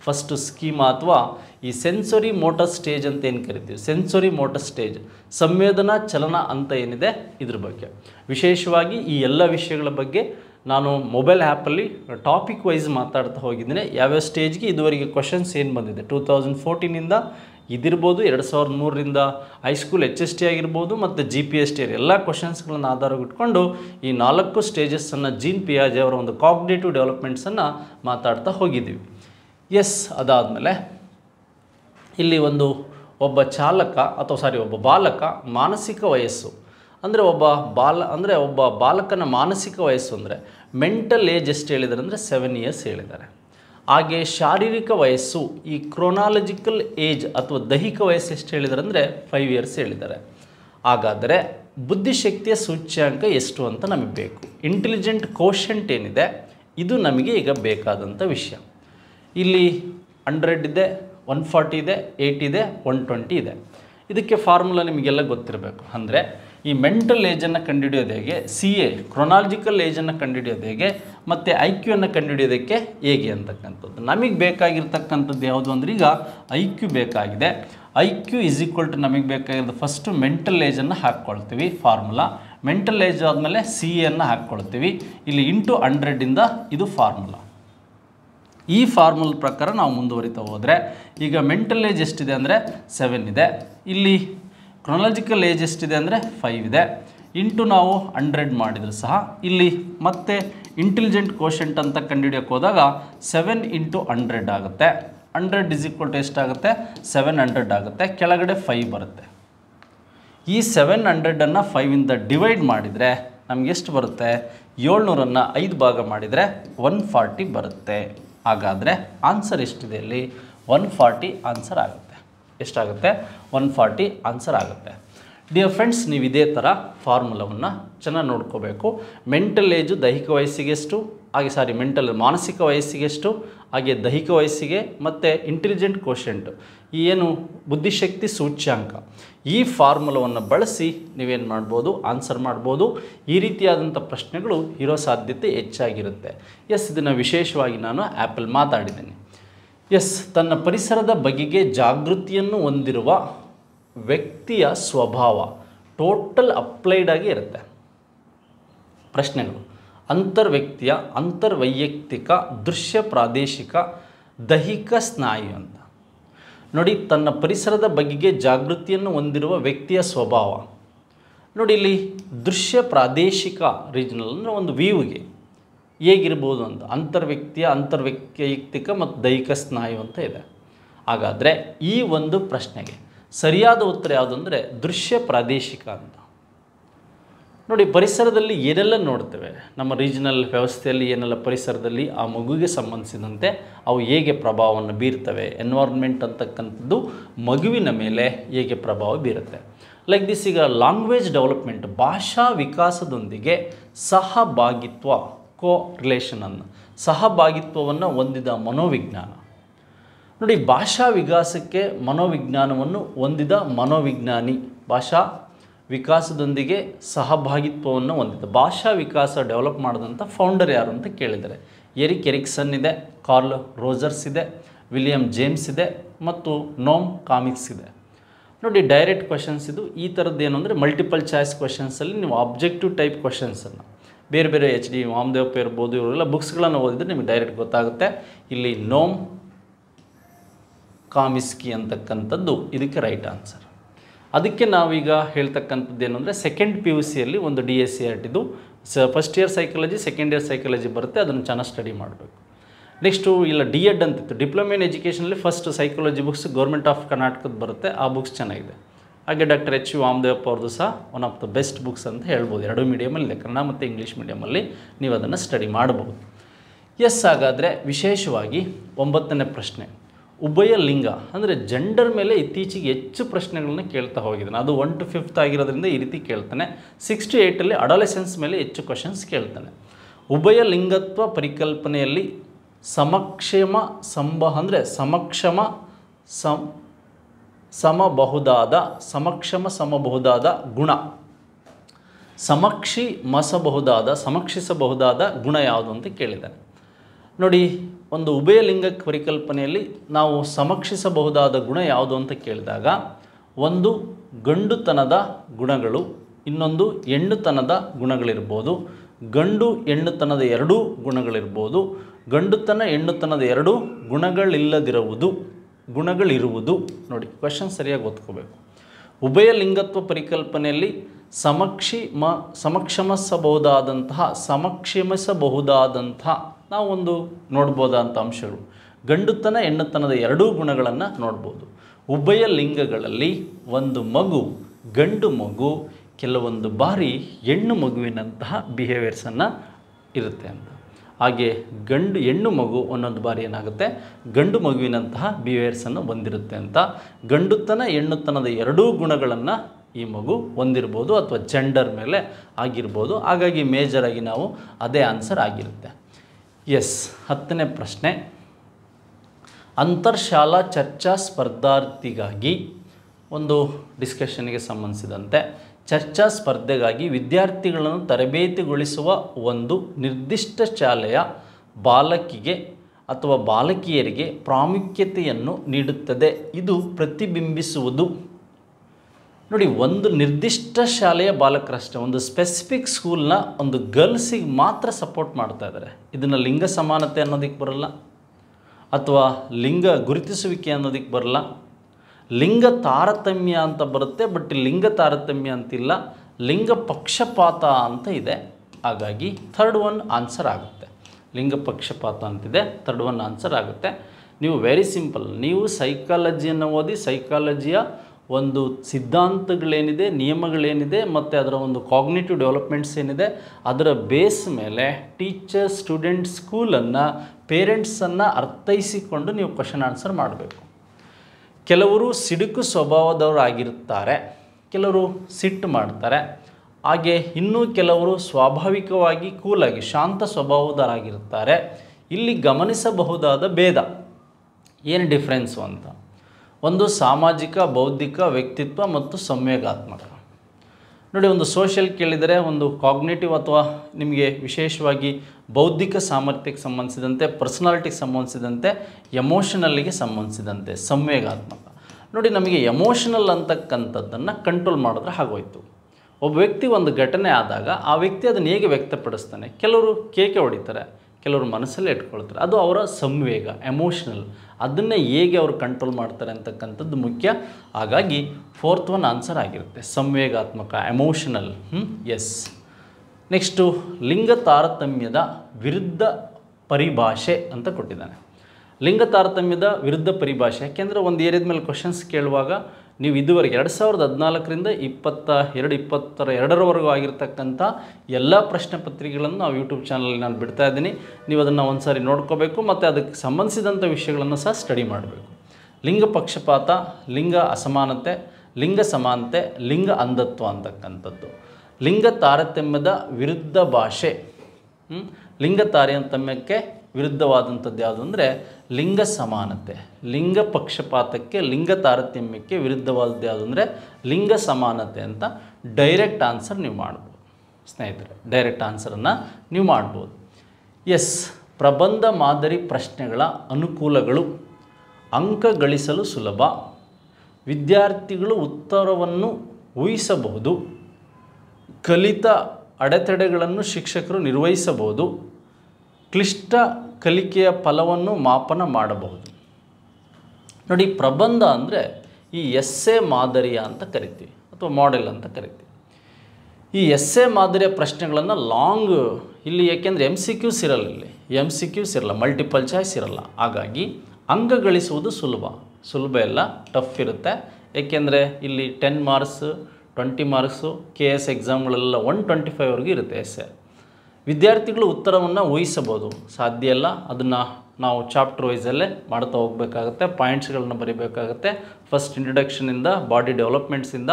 ಫಸ್ಟು ಸ್ಕೀಮಾ ಅಥವಾ ಈ ಸೆನ್ಸೊರಿ ಮೋಟರ್ ಸ್ಟೇಜ್ ಅಂತ ಏನು ಕರಿತೀವಿ ಸೆನ್ಸೊರಿ ಮೋಟರ್ ಸ್ಟೇಜ್ ಸಂವೇದನಾ ಚಲನ ಅಂತ ಏನಿದೆ ಇದ್ರ ಬಗ್ಗೆ ವಿಶೇಷವಾಗಿ ಈ ಎಲ್ಲ ವಿಷಯಗಳ ಬಗ್ಗೆ ನಾನು ಮೊಬೈಲ್ ಆ್ಯಪಲ್ಲಿ ಟಾಪಿಕ್ ವೈಸ್ ಮಾತಾಡ್ತಾ ಹೋಗಿದ್ದೀನಿ ಯಾವ್ಯಾವ ಸ್ಟೇಜ್ಗೆ ಇದುವರೆಗೆ ಕ್ವಶನ್ಸ್ ಏನು ಬಂದಿದೆ ಟೂ ತೌಸಂಡ್ ಫೋರ್ಟೀನಿಂದ ಇದಿರ್ಬೋದು ಎರಡು ಸಾವಿರದ ಮೂರರಿಂದ ಹೈಸ್ಕೂಲ್ ಎಚ್ ಎಸ್ ಟಿ ಆಗಿರ್ಬೋದು ಮತ್ತು ಜಿ ಪಿ ಎಸ್ ಟಿ ಎಲ್ಲ ಕ್ವಶನ್ಸ್ಗಳನ್ನು ಆಧಾರವಿಟ್ಕೊಂಡು ಈ ನಾಲ್ಕು ಸ್ಟೇಜಸ್ಸನ್ನು ಜೀನ್ ಪಿಯಾಜೆ ಅವರ ಒಂದು ಕಾಗ್ನೇಟಿವ್ ಡೆವಲಪ್ಮೆಂಟ್ಸನ್ನು ಮಾತಾಡ್ತಾ ಹೋಗಿದ್ದೀವಿ ಎಸ್ ಅದಾದಮೇಲೆ ಇಲ್ಲಿ ಒಂದು ಒಬ್ಬ ಚಾಲಕ ಅಥವಾ ಸಾರಿ ಒಬ್ಬ ಬಾಲಕ ಮಾನಸಿಕ ವಯಸ್ಸು ಅಂದರೆ ಒಬ್ಬ ಬಾಲ ಅಂದರೆ ಒಬ್ಬ ಬಾಲಕನ ಮಾನಸಿಕ ವಯಸ್ಸು ಅಂದರೆ ಮೆಂಟಲ್ ಏಜ್ ಎಷ್ಟು ಹೇಳಿದ್ದಾರೆ ಅಂದರೆ ಸೆವೆನ್ ಇಯರ್ಸ್ ಹೇಳಿದ್ದಾರೆ ಹಾಗೆ ಶಾರೀರಿಕ ವಯಸ್ಸು ಈ ಕ್ರೊನಾಲಜಿಕಲ್ ಏಜ್ ಅಥವಾ ದೈಹಿಕ ವಯಸ್ಸು ಎಷ್ಟು ಹೇಳಿದ್ದಾರೆ ಅಂದರೆ ಫೈವ್ ಇಯರ್ಸ್ ಹೇಳಿದ್ದಾರೆ ಹಾಗಾದರೆ ಬುದ್ಧಿಶಕ್ತಿಯ ಸೂಚ್ಯಾಂಕ ಎಷ್ಟು ಅಂತ ನಮಗೆ ಬೇಕು ಇಂಟೆಲಿಜೆಂಟ್ ಕೋಶಂಟ್ ಏನಿದೆ ಇದು ನಮಗೆ ಈಗ ಬೇಕಾದಂಥ ವಿಷಯ ಇಲ್ಲಿ ಹಂಡ್ರೆಡ್ ಇದೆ ಒನ್ ಫಾರ್ಟಿ ಇದೆ ಏಯ್ಟ್ ಇದೆ ಒನ್ ಟ್ವೆಂಟಿ ಇದೆ ಇದಕ್ಕೆ ಫಾರ್ಮುಲಾ ನಿಮಗೆಲ್ಲ ಗೊತ್ತಿರಬೇಕು ಅಂದರೆ ಈ ಮೆಂಟಲ್ ಏಜನ್ನು ಕಂಡುಹಿಡಿಯೋದು ಹೇಗೆ ಸಿ ಎ ಕ್ರೊನಾಲಜಿಕಲ್ ಏಜನ್ನು ಕಂಡುಹಿಡಿಯೋದು ಹೇಗೆ ಮತ್ತು ಐ ಕಂಡು ಕಂಡುಹಿಡಿಯೋದಕ್ಕೆ ಹೇಗೆ ಅಂತಕ್ಕಂಥದ್ದು ನಮಗೆ ಬೇಕಾಗಿರ್ತಕ್ಕಂಥದ್ದು ಯಾವುದು ಅಂದ್ರೆ ಈಗ ಐ ಕ್ಯೂ ಬೇಕಾಗಿದೆ I Q is equal to ನಮಗೆ ಬೇಕಾಗಿರೋದು ಫಸ್ಟು ಮೆಂಟಲ್ ಏಜನ್ನು ಹಾಕ್ಕೊಳ್ತೀವಿ ಫಾರ್ಮುಲಾ ಮೆಂಟಲ್ ಏಜ್ ಆದಮೇಲೆ ಸಿ ಎನ್ನು ಹಾಕ್ಕೊಳ್ತೀವಿ ಇಲ್ಲಿ ಇಂಟು ಹಂಡ್ರೆಡಿಂದ ಇದು ಫಾರ್ಮುಲಾ ಈ ಫಾರ್ಮುಲ್ ಪ್ರಕಾರ ನಾವು ಮುಂದುವರಿತಾ ಹೋದರೆ ಈಗ ಮೆಂಟಲ್ ಏಜ್ ಎಷ್ಟಿದೆ ಅಂದರೆ ಸೆವೆನ್ ಇದೆ ಇಲ್ಲಿ ಕ್ರೊನಾಲಜಿಕಲ್ ಏಜ್ ಎಷ್ಟಿದೆ ಅಂದರೆ ಫೈವ್ ಇದೆ ಇಂಟು ನಾವು ಹಂಡ್ರೆಡ್ ಮಾಡಿದರೂ ಸಹ ಇಲ್ಲಿ ಮತ್ತೆ ಇಂಟೆಲಿಜೆಂಟ್ ಕೋಶೆಂಟ್ ಅಂತ ಕಂಡುಹಿಡಿಯೋಕ್ಕೆ ಹೋದಾಗ ಸೆವೆನ್ ಇಂಟು ಹಂಡ್ರೆಡ್ ಆಗುತ್ತೆ ಹಂಡ್ರೆಡ್ ಇಸ್ ಈಕ್ವಲ್ ಟು ಎಷ್ಟಾಗುತ್ತೆ ಸೆವೆನ್ ಹಂಡ್ರೆಡ್ ಆಗುತ್ತೆ ಕೆಳಗಡೆ ಫೈವ್ ಬರುತ್ತೆ ಈ ಸೆವೆನ್ ಹಂಡ್ರೆಡನ್ನು ಫೈವಿಂದ ಡಿವೈಡ್ ಮಾಡಿದರೆ ನಮ್ಗೆ ಎಷ್ಟು ಬರುತ್ತೆ ಏಳ್ನೂರನ್ನು ಐದು ಭಾಗ ಮಾಡಿದರೆ ಒನ್ ಫಾರ್ಟಿ ಬರುತ್ತೆ ಹಾಗಾದರೆ ಆನ್ಸರ್ ಎಷ್ಟಿದೆ ಇಲ್ಲಿ ಒನ್ ಫಾರ್ಟಿ ಆನ್ಸರ್ ಆಗುತ್ತೆ ಎಷ್ಟಾಗುತ್ತೆ ಒನ್ ಫಾರ್ಟಿ ಆನ್ಸರ್ ಆಗುತ್ತೆ ಡಿಯರ್ ಫ್ರೆಂಡ್ಸ್ ನೀವು ಇದೇ ಥರ ಫಾರ್ಮುಲಾವನ್ನು ಚೆನ್ನಾಗಿ ನೋಡ್ಕೋಬೇಕು ಮೆಂಟಲ್ ಏಜು ದೈಹಿಕ ವಯಸ್ಸಿಗೆಷ್ಟು ಹಾಗೆ ಸಾರಿ ಮೆಂಟಲ್ ಮಾನಸಿಕ ವಯಸ್ಸಿಗೆಷ್ಟು ಹಾಗೆ ದೈಹಿಕ ವಯಸ್ಸಿಗೆ ಮತ್ತು ಇಂಟೆಲಿಜೆಂಟ್ ಈ ಏನು ಬುದ್ಧಿಶಕ್ತಿ ಸೂಚ್ಯಾಂಕ ಈ ಫಾರ್ಮುಲಾವನ್ನು ಬಳಸಿ ನೀವೇನು ಮಾಡ್ಬೋದು ಆನ್ಸರ್ ಮಾಡ್ಬೋದು ಈ ರೀತಿಯಾದಂಥ ಪ್ರಶ್ನೆಗಳು ಇರೋ ಸಾಧ್ಯತೆ ಹೆಚ್ಚಾಗಿರುತ್ತೆ ಎಸ್ ಇದನ್ನು ವಿಶೇಷವಾಗಿ ನಾನು ಆ್ಯಪಲ್ಲಿ ಮಾತಾಡಿದ್ದೀನಿ ಎಸ್ ತನ್ನ ಪರಿಸರದ ಬಗೆಗೆ ಜಾಗೃತಿಯನ್ನು ಹೊಂದಿರುವ ವ್ಯಕ್ತಿಯ ಸ್ವಭಾವ ಟೋಟಲ್ ಅಪ್ಲೈಡಾಗಿ ಇರುತ್ತೆ ಪ್ರಶ್ನೆಗಳು ಅಂತರ್ವ್ಯಕ್ತಿಯ ಅಂತರ್ವೈಯಕ್ತಿಕ ದೃಶ್ಯ ಪ್ರಾದೇಶಿಕ ದೈಹಿಕ ಸ್ನಾಯು ಅಂತ ನೋಡಿ ತನ್ನ ಪರಿಸರದ ಬಗೆಗೆ ಜಾಗೃತಿಯನ್ನು ಹೊಂದಿರುವ ವ್ಯಕ್ತಿಯ ಸ್ವಭಾವ ನೋಡಿ ಇಲ್ಲಿ ದೃಶ್ಯ ಪ್ರಾದೇಶಿಕ ರೀಜನಲ್ ಅಂದರೆ ಒಂದು ವ್ಯೂವ್ಗೆ ಹೇಗಿರ್ಬೋದು ಅಂತ ಅಂತರ್ವ್ಯಕ್ತಿಯ ಅಂತರ್ವ್ಯಕ್ತಿಕ ಮತ್ತು ದೈಹಿಕ ಸ್ನಾಯು ಅಂತ ಇದೆ ಹಾಗಾದರೆ ಈ ಒಂದು ಪ್ರಶ್ನೆಗೆ ಸರಿಯಾದ ಉತ್ತರ ಯಾವುದಂದರೆ ದೃಶ್ಯ ಪ್ರಾದೇಶಿಕ ಅಂತ ನೋಡಿ ಪರಿಸರದಲ್ಲಿ ಏನೆಲ್ಲ ನೋಡ್ತೇವೆ ನಮ್ಮ ರೀಜನಲ್ ವ್ಯವಸ್ಥೆಯಲ್ಲಿ ಏನೆಲ್ಲ ಪರಿಸರದಲ್ಲಿ ಆ ಮಗುವಿಗೆ ಸಂಬಂಧಿಸಿದಂತೆ ಅವು ಹೇಗೆ ಪ್ರಭಾವವನ್ನು ಬೀರ್ತವೆ ಎನ್ವೈರ್ಮೆಂಟ್ ಅಂತಕ್ಕಂಥದ್ದು ಮಗುವಿನ ಮೇಲೆ ಹೇಗೆ ಪ್ರಭಾವ ಬೀರುತ್ತೆ ಲೈಕ್ ದಿಸ್ ಈಗ ಲ್ಯಾಂಗ್ವೇಜ್ ಡೆವಲಪ್ಮೆಂಟ್ ಭಾಷಾ ವಿಕಾಸದೊಂದಿಗೆ ಸಹಭಾಗಿತ್ವ ಕೋ ರಿಲೇಷನನ್ನು ಸಹಭಾಗಿತ್ವವನ್ನು ಹೊಂದಿದ ಮನೋವಿಜ್ಞಾನ ನೋಡಿ ಭಾಷಾ ವಿಕಾಸಕ್ಕೆ ಮನೋವಿಜ್ಞಾನವನ್ನು ಹೊಂದಿದ ಮನೋವಿಜ್ಞಾನಿ ಭಾಷಾ ವಿಕಾಸದೊಂದಿಗೆ ಸಹಭಾಗಿತ್ವವನ್ನು ಹೊಂದಿದ್ದ ಭಾಷಾ ವಿಕಾಸ ಡೆವಲಪ್ ಮಾಡಿದಂಥ ಫೌಂಡರ್ ಯಾರು ಅಂತ ಕೇಳಿದ್ದಾರೆ ಎರಿಕ್ ಎರಿಕ್ಸನ್ ಇದೆ ಕಾರ್ಲ್ ರೋಜರ್ಸ್ ಇದೆ ವಿಲಿಯಂ ಜೇಮ್ಸ್ ಇದೆ ಮತ್ತು ನೋಮ್ ಕಾಮಿಕ್ಸ್ ಇದೆ ನೋಡಿ ಡೈರೆಕ್ಟ್ ಕ್ವಶನ್ಸ್ ಇದು ಈ ಥರದ್ದು ಏನು ಅಂದರೆ ಮಲ್ಟಿಪಲ್ ಚಾಯ್ಸ್ ಕ್ವಶನ್ಸಲ್ಲಿ ನೀವು ಆಬ್ಜೆಕ್ಟಿವ್ ಟೈಪ್ ಕ್ವಶನ್ಸನ್ನು ಬೇರೆ ಬೇರೆ ಎಚ್ ಡಿ ವಾಮದೇವಪ್ಪ ಇರ್ಬೋದು ಇವರೆಲ್ಲ ಬುಕ್ಸ್ಗಳನ್ನು ಓದಿದರೆ ನಿಮಗೆ ಡೈರೆಕ್ಟ್ ಗೊತ್ತಾಗುತ್ತೆ ಇಲ್ಲಿ ನೋಮ್ ಕಾಮಿಸ್ಕಿ ಅಂತಕ್ಕಂಥದ್ದು ಇದಕ್ಕೆ ರೈಟ್ ಆನ್ಸರ್ ಅದಕ್ಕೆ ನಾವೀಗ ಹೇಳ್ತಕ್ಕಂಥದ್ದು ಏನು ಅಂದರೆ ಸೆಕೆಂಡ್ ಪಿ ಯು ಸಿಯಲ್ಲಿ ಒಂದು ಡಿ ಎಸ್ ಸಿ ಆರ್ ಟಿದು ಸ first year psychology second year psychology ಬರುತ್ತೆ ಅದನ್ನು ಚೆನ್ನಾಗಿ ಸ್ಟಡಿ ಮಾಡಬೇಕು ನೆಕ್ಸ್ಟು ಇಲ್ಲ ಡಿ ಎಡ್ ಅಂತಿತ್ತು ಡಿಪ್ಲೊಮಾ ಇನ್ ಎಜುಕೇಷನಲ್ಲಿ first psychology books government of ಕರ್ನಾಟಕದ ಬರುತ್ತೆ ಆ ಬುಕ್ಸ್ ಚೆನ್ನಾಗಿದೆ ಹಾಗೆ ಡಾಕ್ಟರ್ ಎಚ್ ವಾಮದೇವಪ್ಪ ಅವ್ರದ್ದು ಸಹ one of the best books ಅಂತ ಹೇಳ್ಬೋದು ಎರಡು ಮೀಡಿಯಮಲ್ಲಿ ಕನ್ನಡ ಮತ್ತು ಇಂಗ್ಲೀಷ್ ಮೀಡಿಯಮಲ್ಲಿ ನೀವು ಅದನ್ನು ಸ್ಟಡಿ ಮಾಡಬಹುದು ಎಸ್ ಹಾಗಾದರೆ ವಿಶೇಷವಾಗಿ ಒಂಬತ್ತನೇ ಪ್ರಶ್ನೆ ಉಭಯ ಲಿಂಗ ಅಂದರೆ ಜೆಂಡರ್ ಮೇಲೆ ಇತ್ತೀಚೆಗೆ ಹೆಚ್ಚು ಪ್ರಶ್ನೆಗಳನ್ನ ಕೇಳ್ತಾ ಹೋಗಿದ್ದಾನೆ ಅದು ಒನ್ ಟು ಫಿಫ್ತ್ ಆಗಿರೋದ್ರಿಂದ ಈ ರೀತಿ ಕೇಳ್ತಾನೆ ಸಿಕ್ಸ್ ಟು ಏಯ್ಟಲ್ಲಿ ಅಡಾಲೆಸೆನ್ಸ್ ಮೇಲೆ ಹೆಚ್ಚು ಕ್ವಶನ್ಸ್ ಕೇಳ್ತಾನೆ ಉಭಯ ಲಿಂಗತ್ವ ಪರಿಕಲ್ಪನೆಯಲ್ಲಿ ಸಮಕ್ಷೇಮ ಸಂಬ ಅಂದರೆ ಸಮಕ್ಷಮ ಸಂ ಸಮಬಹುದಾದ ಸಮಕ್ಷಮ ಸಮಬಹುದಾದ ಗುಣ ಸಮಕ್ಷಿ ಮಸಬಹುದಾದ ಸಮಕ್ಷಿಸಬಹುದಾದ ಗುಣ ಯಾವುದು ಅಂತ ಕೇಳಿದ್ದಾನೆ ನೋಡಿ ಒಂದು ಲಿಂಗ ಪರಿಕಲ್ಪನೆಯಲ್ಲಿ ನಾವು ಸಮಕ್ಷಿಸಬಹುದಾದ ಗುಣ ಯಾವುದು ಅಂತ ಕೇಳಿದಾಗ ಒಂದು ಗಂಡುತನದ ಗುಣಗಳು ಇನ್ನೊಂದು ಹೆಣ್ಣುತನದ ಗುಣಗಳಿರ್ಬೋದು ಗಂಡು ಹೆಣ್ಣುತನದ ಎರಡೂ ಗುಣಗಳಿರ್ಬೋದು ಗಂಡುತನ ಹೆಣ್ಣುತನದ ಎರಡೂ ಗುಣಗಳಿಲ್ಲದಿರುವುದು ಗುಣಗಳಿರುವುದು ನೋಡಿ ಕ್ವೆಶನ್ ಸರಿಯಾಗಿ ಓದ್ಕೋಬೇಕು ಉಭಯ ಲಿಂಗತ್ವ ಪರಿಕಲ್ಪನೆಯಲ್ಲಿ ಸಮಕ್ಷಿಮ ಸಮಕ್ಷಮಿಸಬಹುದಾದಂತಹ ಸಮಕ್ಷಮಿಸಬಹುದಾದಂತಹ ನಾವೊಂದು ನೋಡ್ಬೋದಾದಂಥ ಅಂಶಗಳು ಗಂಡುತನ ಹೆಣ್ಣುತನದ ಎರಡೂ ಗುಣಗಳನ್ನು ನೋಡ್ಬೋದು ಉಭಯ ಲಿಂಗಗಳಲ್ಲಿ ಒಂದು ಮಗು ಗಂಡು ಮಗು ಕೆಲವೊಂದು ಬಾರಿ ಹೆಣ್ಣು ಮಗುವಿನಂತಹ ಬಿಹೇವಿಯರ್ಸನ್ನು ಇರುತ್ತೆ ಅಂತ ಹಾಗೆ ಗಂಡು ಹೆಣ್ಣು ಮಗು ಒಂದೊಂದು ಬಾರಿ ಏನಾಗುತ್ತೆ ಗಂಡು ಮಗುವಿನಂತಹ ಬಿಹೇವಿಯರ್ಸನ್ನು ಹೊಂದಿರುತ್ತೆ ಅಂತ ಗಂಡುತನ ಹೆಣ್ಣುತನದ ಎರಡೂ ಗುಣಗಳನ್ನು ಈ ಮಗು ಹೊಂದಿರ್ಬೋದು ಅಥವಾ ಜೆಂಡರ್ ಮೇಲೆ ಆಗಿರ್ಬೋದು ಹಾಗಾಗಿ ಮೇಜರಾಗಿ ನಾವು ಅದೇ ಆನ್ಸರ್ ಆಗಿರುತ್ತೆ ಎಸ್ ಹತ್ತನೇ ಪ್ರಶ್ನೆ ಅಂತರ್ಶಾಲಾ ಚರ್ಚಾ ಸ್ಪರ್ಧಾರ್ಥಿಗಾಗಿ ಒಂದು ಡಿಸ್ಕಷನ್ಗೆ ಸಂಬಂಧಿಸಿದಂತೆ ಚರ್ಚಾ ಸ್ಪರ್ಧೆಗಾಗಿ ವಿದ್ಯಾರ್ಥಿಗಳನ್ನು ತರಬೇತಿಗೊಳಿಸುವ ಒಂದು ನಿರ್ದಿಷ್ಟ ಶಾಲೆಯ ಬಾಲಕಿಗೆ ಅಥವಾ ಬಾಲಕಿಯರಿಗೆ ಪ್ರಾಮುಖ್ಯತೆಯನ್ನು ನೀಡುತ್ತದೆ ಇದು ಪ್ರತಿಬಿಂಬಿಸುವುದು ನೋಡಿ ಒಂದು ನಿರ್ದಿಷ್ಟ ಶಾಲೆಯ ಬಾಲಕರಷ್ಟೇ ಒಂದು ಸ್ಪೆಸಿಫಿಕ್ ಸ್ಕೂಲ್ನ ಒಂದು ಗರ್ಲ್ಸಿಗೆ ಮಾತ್ರ ಸಪೋರ್ಟ್ ಮಾಡ್ತಾ ಇದ್ದಾರೆ ಇದನ್ನು ಲಿಂಗ ಸಮಾನತೆ ಅನ್ನೋದಕ್ಕೆ ಬರಲ್ಲ ಅಥವಾ ಲಿಂಗ ಗುರುತಿಸುವಿಕೆ ಅನ್ನೋದಕ್ಕೆ ಬರಲ್ಲ ಲಿಂಗ ತಾರತಮ್ಯ ಅಂತ ಬರುತ್ತೆ ಬಟ್ ಲಿಂಗ ತಾರತಮ್ಯ ಅಂತಿಲ್ಲ ಲಿಂಗ ಪಕ್ಷಪಾತ ಅಂತ ಇದೆ ಹಾಗಾಗಿ ಥರ್ಡ್ ಒನ್ ಆನ್ಸರ್ ಆಗುತ್ತೆ ಲಿಂಗ ಪಕ್ಷಪಾತ ಅಂತಿದೆ ಥರ್ಡ್ ಒನ್ ಆನ್ಸರ್ ಆಗುತ್ತೆ ನೀವು ವೆರಿ ಸಿಂಪಲ್ ನೀವು ಸೈಕಾಲಜಿಯನ್ನು ಓದಿ ಸೈಕಾಲಜಿಯ ಒಂದು ಸಿದ್ಧಾಂತಗಳೇನಿದೆ ನಿಯಮಗಳೇನಿದೆ ಮತ್ತು ಅದರ ಒಂದು ಕಾಗ್ನೇಟಿವ್ ಡೆವಲಪ್ಮೆಂಟ್ಸ್ ಏನಿದೆ ಅದರ ಬೇಸ್ ಮೇಲೆ ಟೀಚರ್ ಸ್ಟೂಡೆಂಟ್ ಸ್ಕೂಲನ್ನು ಪೇರೆಂಟ್ಸನ್ನು ಅರ್ಥೈಸಿಕೊಂಡು ನೀವು ಕ್ವಶನ್ ಆನ್ಸರ್ ಮಾಡಬೇಕು ಕೆಲವರು ಸಿಡುಕು ಸ್ವಭಾವದವರಾಗಿರುತ್ತಾರೆ ಕೆಲವರು ಸಿಟ್ಟು ಮಾಡ್ತಾರೆ ಹಾಗೆ ಇನ್ನೂ ಕೆಲವರು ಸ್ವಾಭಾವಿಕವಾಗಿ ಕೂಲಾಗಿ ಶಾಂತ ಸ್ವಭಾವದರಾಗಿರುತ್ತಾರೆ ಇಲ್ಲಿ ಗಮನಿಸಬಹುದಾದ ಭೇದ ಏನು ಡಿಫ್ರೆನ್ಸು ಅಂತ ಒಂದು ಸಾಮಾಜಿಕ ಬೌದ್ಧಿಕ ವ್ಯಕ್ತಿತ್ವ ಮತ್ತು ಸಂವೇಗಾತ್ಮಕ ನೋಡಿ ಒಂದು ಸೋಷಿಯಲ್ ಕೇಳಿದರೆ ಒಂದು ಕಾಗ್ನೇಟಿವ್ ಅಥವಾ ನಿಮಗೆ ವಿಶೇಷವಾಗಿ ಬೌದ್ಧಿಕ ಸಾಮರ್ಥ್ಯಕ್ಕೆ ಸಂಬಂಧಿಸಿದಂತೆ ಪರ್ಸನಾಲಿಟಿಗೆ ಸಂಬಂಧಿಸಿದಂತೆ ಎಮೋಷನಲ್ಲಿಗೆ ಸಂಬಂಧಿಸಿದಂತೆ ಸಂವೇಗಾತ್ಮಕ ನೋಡಿ ನಮಗೆ ಎಮೋಷನಲ್ ಅಂತಕ್ಕಂಥದ್ದನ್ನು ಕಂಟ್ರೋಲ್ ಮಾಡಿದ್ರೆ ಆಗೋಯ್ತು ಒಬ್ಬ ವ್ಯಕ್ತಿ ಒಂದು ಘಟನೆ ಆದಾಗ ಆ ವ್ಯಕ್ತಿ ಅದನ್ನು ಹೇಗೆ ವ್ಯಕ್ತಪಡಿಸ್ತಾನೆ ಕೆಲವರು ಕೇಕೆ ಹೊಡಿತಾರೆ ಕೆಲವರು ಮನಸ್ಸಲ್ಲೇ ಇಟ್ಕೊಳ್ತಾರೆ ಅದು ಅವರ ಸಂವೇಗ ಎಮೋಷನಲ್ ಅದನ್ನೇ ಹೇಗೆ ಅವರು ಕಂಟ್ರೋಲ್ ಮಾಡ್ತಾರೆ ಅಂತಕ್ಕಂಥದ್ದು ಮುಖ್ಯ ಹಾಗಾಗಿ ಫೋರ್ತ್ ಒನ್ ಆನ್ಸರ್ ಆಗಿರುತ್ತೆ ಸಂವೇಗಾತ್ಮಕ ಎಮೋಷನಲ್ ಎಸ್ ನೆಕ್ಸ್ಟು ಲಿಂಗ ತಾರತಮ್ಯದ ವಿರುದ್ಧ ಪರಿಭಾಷೆ ಅಂತ ಕೊಟ್ಟಿದ್ದಾನೆ ಲಿಂಗ ತಾರತಮ್ಯದ ವಿರುದ್ಧ ಪರಿಭಾಷೆ ಯಾಕೆಂದರೆ ಒಂದು ಏರಿಯಾದ ಮೇಲೆ ಕ್ವಶನ್ಸ್ ಕೇಳುವಾಗ ನೀವು ಇದುವರೆಗೆ ಎರಡು ಸಾವಿರದ ಹದಿನಾಲ್ಕರಿಂದ ಇಪ್ಪತ್ತ ಎರಡು ಇಪ್ಪತ್ತರ ಎರಡರವರೆಗೂ ಆಗಿರ್ತಕ್ಕಂಥ ಎಲ್ಲ ಪ್ರಶ್ನೆ ಪತ್ರಿಕೆಗಳನ್ನು ನಾವು ಯೂಟ್ಯೂಬ್ ಚಾನಲಲ್ಲಿ ನಾನು ಬಿಡ್ತಾ ಇದ್ದೀನಿ ನೀವು ಅದನ್ನು ಒಂದು ಸಾರಿ ನೋಡ್ಕೋಬೇಕು ಮತ್ತು ಅದಕ್ಕೆ ಸಂಬಂಧಿಸಿದಂಥ ವಿಷಯಗಳನ್ನು ಸಹ ಸ್ಟಡಿ ಮಾಡಬೇಕು ಲಿಂಗ ಪಕ್ಷಪಾತ ಲಿಂಗ ಅಸಮಾನತೆ ಲಿಂಗ ಸಮಾನತೆ ಲಿಂಗ ಅಂಧತ್ವ ಅಂತಕ್ಕಂಥದ್ದು ಲಿಂಗ ತಾರತಮ್ಯದ ವಿರುದ್ಧ ಭಾಷೆ ಲಿಂಗ ತಾರತಮ್ಯಕ್ಕೆ ವಿರುದ್ಧವಾದಂಥದ್ದು ಯಾವುದು ಅಂದರೆ ಲಿಂಗ ಸಮಾನತೆ ಲಿಂಗ ಪಕ್ಷಪಾತಕ್ಕೆ ಲಿಂಗ ತಾರತಮ್ಯಕ್ಕೆ ವಿರುದ್ಧವಾದದ್ದು ಯಾವುದು ಅಂದರೆ ಲಿಂಗ ಸಮಾನತೆ ಅಂತ ಡೈರೆಕ್ಟ್ ಆನ್ಸರ್ ನೀವು ಮಾಡ್ಬೋದು ಸ್ನೇಹಿತರೆ ಡೈರೆಕ್ಟ್ ಆನ್ಸರನ್ನು ನೀವು ಮಾಡ್ಬೋದು ಎಸ್ ಪ್ರಬಂಧ ಮಾದರಿ ಪ್ರಶ್ನೆಗಳ ಅನುಕೂಲಗಳು ಅಂಕ ಗಳಿಸಲು ಸುಲಭ ವಿದ್ಯಾರ್ಥಿಗಳು ಉತ್ತರವನ್ನು ಊಹಿಸಬಹುದು ಕಲಿತ ಅಡೆತಡೆಗಳನ್ನು ಶಿಕ್ಷಕರು ನಿರ್ವಹಿಸಬಹುದು ಕ್ಲಿಷ್ಟ ಕಲಿಕೆಯ ಫಲವನ್ನು ಮಾಪನ ಮಾಡಬಹುದು ನೋಡಿ ಪ್ರಬಂಧ ಅಂದರೆ ಈ ಎಸ್ ಎ ಮಾದರಿಯ ಅಂತ ಕರಿತೀವಿ ಅಥವಾ ಮಾಡೆಲ್ ಅಂತ ಕರಿತೀವಿ ಈ ಎ ಮಾದರಿಯ ಪ್ರಶ್ನೆಗಳನ್ನು ಲಾಂಗ್ ಇಲ್ಲಿ ಏಕೆಂದರೆ ಎಮ್ ಸಿ ಕ್ಯೂಸ್ ಇರಲ್ಲ ಇಲ್ಲಿ ಎಮ್ ಸಿ ಕ್ಯೂಸ್ ಇರಲ್ಲ ಮಲ್ಟಿಪಲ್ ಚಾಯ್ಸ್ ಇರಲ್ಲ ಹಾಗಾಗಿ ಗಳಿಸುವುದು ಸುಲಭ ಸುಲಭ ಇಲ್ಲ ಟಫ್ ಇರುತ್ತೆ ಏಕೆಂದರೆ ಇಲ್ಲಿ ten marks twenty marks K S ಎಕ್ಸಾಮ್ಗಳೆಲ್ಲ ಒನ್ ಟ್ವೆಂಟಿ ಫೈವ್ವರೆಗೂ ಇರುತ್ತೆ ಎಸ್ಸೆ ವಿದ್ಯಾರ್ಥಿಗಳು ಉತ್ತರವನ್ನು ಊಹಿಸಬೋದು ಸಾಧ್ಯ ಇಲ್ಲ ಅದನ್ನು ನಾವು ಚಾಪ್ಟರ್ ವೈಸಲ್ಲೇ ಮಾಡ್ತಾ ಹೋಗಬೇಕಾಗತ್ತೆ ಪಾಯಿಂಟ್ಸ್ಗಳನ್ನ ಬರೀಬೇಕಾಗತ್ತೆ ಫಸ್ಟ್ ಇಂಟ್ರಡಕ್ಷನಿಂದ ಬಾಡಿ ಡೆವಲಪ್ಮೆಂಟ್ಸಿಂದ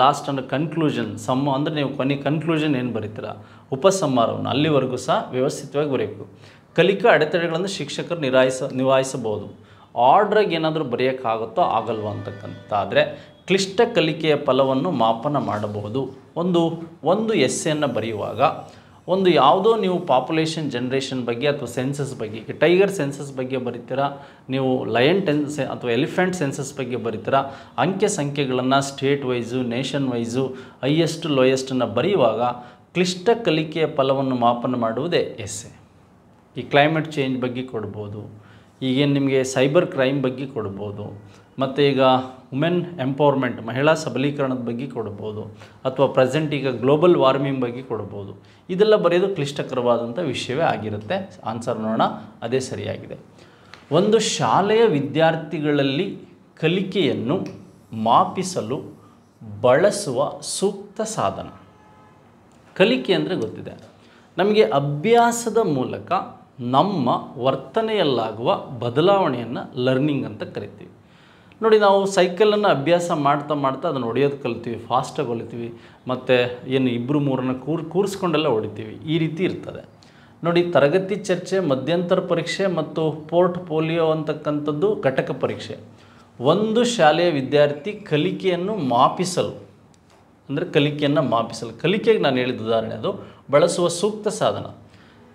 ಲಾಸ್ಟ್ ಅಂದರೆ ಕನ್ಕ್ಲೂಷನ್ ಸಮ್ಮ ಅಂದರೆ ನೀವು ಕೊನೆ ಕನ್ಕ್ಲೂಷನ್ ಏನು ಬರೀತೀರ ಉಪಸಂಹಾರವನ್ನು ಅಲ್ಲಿವರೆಗೂ ಸಹ ವ್ಯವಸ್ಥಿತವಾಗಿ ಬರೀಬೇಕು ಕಲಿಕಾ ಅಡೆತಡೆಗಳನ್ನು ಶಿಕ್ಷಕರು ನಿರಾಯಿಸ ನಿವಾಯಿಸಬಹುದು ಆರ್ಡ್ರಾಗಿ ಏನಾದರೂ ಬರೆಯೋಕ್ಕಾಗುತ್ತೋ ಆಗಲ್ವೋ ಆದರೆ ಕ್ಲಿಷ್ಟ ಕಲಿಕೆಯ ಫಲವನ್ನು ಮಾಪನ ಮಾಡಬಹುದು ಒಂದು ಒಂದು ಎಸ್ಸೆಯನ್ನು ಬರೆಯುವಾಗ ಒಂದು ಯಾವುದೋ ನೀವು ಪಾಪ್ಯುಲೇಷನ್ ಜನ್ರೇಷನ್ ಬಗ್ಗೆ ಅಥವಾ ಸೆನ್ಸಸ್ ಬಗ್ಗೆ ಟೈಗರ್ ಸೆನ್ಸಸ್ ಬಗ್ಗೆ ಬರೀತೀರಾ ನೀವು ಲಯನ್ ಟೆನ್ಸ್ ಅಥವಾ ಎಲಿಫೆಂಟ್ ಸೆನ್ಸಸ್ ಬಗ್ಗೆ ಬರೀತೀರಾ ಅಂಕೆ ಸಂಖ್ಯೆಗಳನ್ನು state wise nation wise highest ಲೋಯೆಸ್ಟನ್ನು ಬರೆಯುವಾಗ ಕ್ಲಿಷ್ಟ ಕಲಿಕೆಯ ಫಲವನ್ನು ಮಾಪನ ಮಾಡುವುದೇ ಎಸ್ಸೆ ಈ ಕ್ಲೈಮೇಟ್ ಚೇಂಜ್ ಬಗ್ಗೆ ಕೊಡ್ಬೋದು ಈಗೇನು ನಿಮಗೆ ಸೈಬರ್ ಕ್ರೈಮ್ ಬಗ್ಗೆ ಕೊಡ್ಬೋದು ಮತ್ತು ಈಗ ವುಮೆನ್ ಎಂಪವರ್ಮೆಂಟ್ ಮಹಿಳಾ ಸಬಲೀಕರಣದ ಬಗ್ಗೆ ಕೊಡ್ಬೋದು ಅಥವಾ ಪ್ರೆಸೆಂಟ್ ಈಗ ಗ್ಲೋಬಲ್ ವಾರ್ಮಿಂಗ್ ಬಗ್ಗೆ ಕೊಡ್ಬೋದು ಇದೆಲ್ಲ ಬರೆಯೋದು ಕ್ಲಿಷ್ಟಕರವಾದಂಥ ವಿಷಯವೇ ಆಗಿರುತ್ತೆ ಆನ್ಸರ್ ನೋಡೋಣ ಅದೇ ಸರಿಯಾಗಿದೆ ಒಂದು ಶಾಲೆಯ ವಿದ್ಯಾರ್ಥಿಗಳಲ್ಲಿ ಕಲಿಕೆಯನ್ನು ಮಾಪಿಸಲು ಬಳಸುವ ಸೂಕ್ತ ಸಾಧನ ಕಲಿಕೆ ಅಂದರೆ ಗೊತ್ತಿದೆ ನಮಗೆ ಅಭ್ಯಾಸದ ಮೂಲಕ ನಮ್ಮ ವರ್ತನೆಯಲ್ಲಾಗುವ ಬದಲಾವಣೆಯನ್ನು ಲರ್ನಿಂಗ್ ಅಂತ ಕರಿತೀವಿ ನೋಡಿ ನಾವು ಸೈಕಲನ್ನು ಅಭ್ಯಾಸ ಮಾಡ್ತಾ ಮಾಡ್ತಾ ಅದನ್ನು ಹೊಡೆಯೋದು ಕಲ್ತೀವಿ ಫಾಸ್ಟಾಗಿ ಹೊಲಿತೀವಿ ಮತ್ತು ಏನು ಇಬ್ಬರು ಮೂರನ್ನ ಕೂರ್ ಕೂರಿಸ್ಕೊಂಡೆಲ್ಲ ಹೊಡಿತೀವಿ ಈ ರೀತಿ ಇರ್ತದೆ ನೋಡಿ ತರಗತಿ ಚರ್ಚೆ ಮಧ್ಯಂತರ ಪರೀಕ್ಷೆ ಮತ್ತು ಪೋರ್ಟ್ ಪೋಲಿಯೋ ಅಂತಕ್ಕಂಥದ್ದು ಘಟಕ ಪರೀಕ್ಷೆ ಒಂದು ಶಾಲೆಯ ವಿದ್ಯಾರ್ಥಿ ಕಲಿಕೆಯನ್ನು ಮಾಪಿಸಲು ಅಂದರೆ ಕಲಿಕೆಯನ್ನು ಮಾಪಿಸಲು ಕಲಿಕೆಗೆ ನಾನು ಹೇಳಿದ ಉದಾಹರಣೆ ಅದು ಬಳಸುವ ಸೂಕ್ತ ಸಾಧನ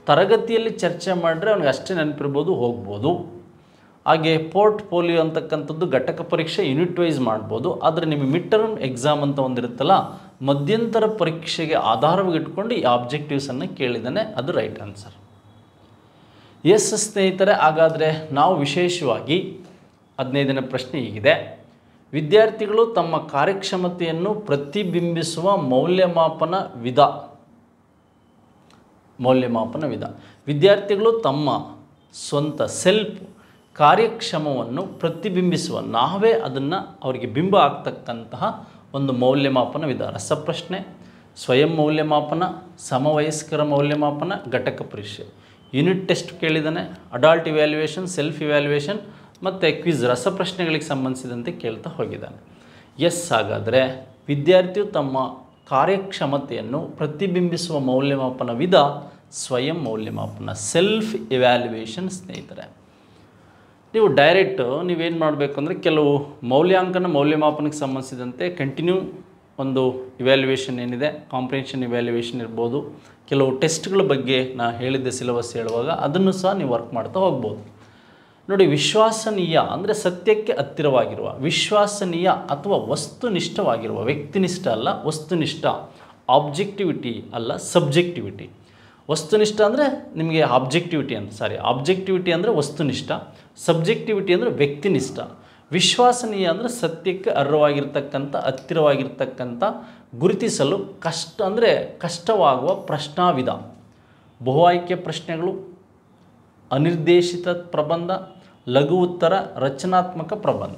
ತರಗತಿಯಲ್ಲಿ ಚರ್ಚೆ ಮಾಡಿದ್ರೆ ಅವ್ನಿಗೆ ಅಷ್ಟೇ ನೆನಪಿರ್ಬೋದು ಹೋಗ್ಬೋದು ಹಾಗೆ ಪೋರ್ಟ್ ಪೋಲಿಯೋ ಅಂತಕ್ಕಂಥದ್ದು ಘಟಕ ಪರೀಕ್ಷೆ ಯೂನಿಟ್ ವೈಸ್ ಮಾಡ್ಬೋದು ಆದರೆ ನಿಮಗೆ ಮಿಡ್ ಟರ್ಮ್ ಎಕ್ಸಾಮ್ ಅಂತ ಒಂದಿರುತ್ತಲ್ಲ ಮಧ್ಯಂತರ ಪರೀಕ್ಷೆಗೆ ಆಧಾರವಾಗಿಟ್ಕೊಂಡು ಈ ಆಬ್ಜೆಕ್ಟಿವ್ಸನ್ನು ಕೇಳಿದ್ದಾನೆ ಅದು ರೈಟ್ ಆನ್ಸರ್ ಎಸ್ ಸ್ನೇಹಿತರೆ ಹಾಗಾದರೆ ನಾವು ವಿಶೇಷವಾಗಿ ಹದಿನೈದನೇ ಪ್ರಶ್ನೆ ಹೀಗಿದೆ ವಿದ್ಯಾರ್ಥಿಗಳು ತಮ್ಮ ಕಾರ್ಯಕ್ಷಮತೆಯನ್ನು ಪ್ರತಿಬಿಂಬಿಸುವ ಮೌಲ್ಯಮಾಪನ ವಿಧ ಮೌಲ್ಯಮಾಪನ ವಿಧ ವಿದ್ಯಾರ್ಥಿಗಳು ತಮ್ಮ ಸ್ವಂತ ಸೆಲ್ಫ್ ಕಾರ್ಯಕ್ಷಮವನ್ನು ಪ್ರತಿಬಿಂಬಿಸುವ ನಾವೇ ಅದನ್ನು ಅವರಿಗೆ ಬಿಂಬ ಆಗ್ತಕ್ಕಂತಹ ಒಂದು ಮೌಲ್ಯಮಾಪನ ವಿಧಾನ ರಸಪ್ರಶ್ನೆ ಸ್ವಯಂ ಮೌಲ್ಯಮಾಪನ ಸಮವಯಸ್ಕರ ಮೌಲ್ಯಮಾಪನ ಘಟಕ ಪರೀಕ್ಷೆ ಯೂನಿಟ್ ಟೆಸ್ಟ್ ಕೇಳಿದ್ದಾನೆ ಅಡಾಲ್ಟ್ ಇವ್ಯಾಲ್ಯೂಯೇಷನ್ ಸೆಲ್ಫ್ ಇವ್ಯಾಲ್ಯೂಯೇಷನ್ ಮತ್ತು ಕ್ವಿಜ್ ರಸಪ್ರಶ್ನೆಗಳಿಗೆ ಸಂಬಂಧಿಸಿದಂತೆ ಕೇಳ್ತಾ ಹೋಗಿದ್ದಾನೆ ಎಸ್ ಹಾಗಾದರೆ ವಿದ್ಯಾರ್ಥಿಯು ತಮ್ಮ ಕಾರ್ಯಕ್ಷಮತೆಯನ್ನು ಪ್ರತಿಬಿಂಬಿಸುವ ಮೌಲ್ಯಮಾಪನ ವಿಧ ಸ್ವಯಂ ಮೌಲ್ಯಮಾಪನ ಸೆಲ್ಫ್ ಇವ್ಯಾಲ್ಯೂಯೇಷನ್ ಸ್ನೇಹಿತರೆ ನೀವು ಡೈರೆಕ್ಟ್ ನೀವೇನು ಮಾಡಬೇಕು ಅಂದರೆ ಕೆಲವು ಮೌಲ್ಯಾಂಕನ ಮೌಲ್ಯಮಾಪನಕ್ಕೆ ಸಂಬಂಧಿಸಿದಂತೆ ಕಂಟಿನ್ಯೂ ಒಂದು ಇವ್ಯಾಲ್ಯೂಯೇಷನ್ ಏನಿದೆ ಕಾಂಪ್ರಿಹೆನ್ಷನ್ ಇವ್ಯಾಲ್ಯೂಯೇಷನ್ ಇರ್ಬೋದು ಕೆಲವು ಟೆಸ್ಟ್ಗಳ ಬಗ್ಗೆ ನಾ ಹೇಳಿದ್ದೆ ಸಿಲೆಬಸ್ ಹೇಳುವಾಗ ಅದನ್ನು ಸಹ ನೀವು ವರ್ಕ್ ಮಾಡ್ತಾ ಹೋಗ್ಬೋದು ನೋಡಿ ವಿಶ್ವಾಸನೀಯ ಅಂದರೆ ಸತ್ಯಕ್ಕೆ ಹತ್ತಿರವಾಗಿರುವ ವಿಶ್ವಾಸನೀಯ ಅಥವಾ ವಸ್ತುನಿಷ್ಠವಾಗಿರುವ ವ್ಯಕ್ತಿನಿಷ್ಠ ಅಲ್ಲ ವಸ್ತುನಿಷ್ಠ ಆಬ್ಜೆಕ್ಟಿವಿಟಿ ಅಲ್ಲ ಸಬ್ಜೆಕ್ಟಿವಿಟಿ ವಸ್ತುನಿಷ್ಠ ಅಂದರೆ ನಿಮಗೆ ಆಬ್ಜೆಕ್ಟಿವಿಟಿ ಅಂತ ಸಾರಿ ಆಬ್ಜೆಕ್ಟಿವಿಟಿ ಅಂದರೆ ವಸ್ತುನಿಷ್ಠ ಸಬ್ಜೆಕ್ಟಿವಿಟಿ ಅಂದರೆ ವ್ಯಕ್ತಿನಿಷ್ಠ ವಿಶ್ವಾಸನೀಯ ಅಂದರೆ ಸತ್ಯಕ್ಕೆ ಅರ್ಹವಾಗಿರ್ತಕ್ಕಂಥ ಹತ್ತಿರವಾಗಿರ್ತಕ್ಕಂಥ ಗುರುತಿಸಲು ಕಷ್ಟ ಅಂದರೆ ಕಷ್ಟವಾಗುವ ಪ್ರಶ್ನಾವಿಧ ಬಹು ಆಯ್ಕೆ ಪ್ರಶ್ನೆಗಳು ಅನಿರ್ದೇಶಿತ ಪ್ರಬಂಧ ಲಘು ಉತ್ತರ ರಚನಾತ್ಮಕ ಪ್ರಬಂಧ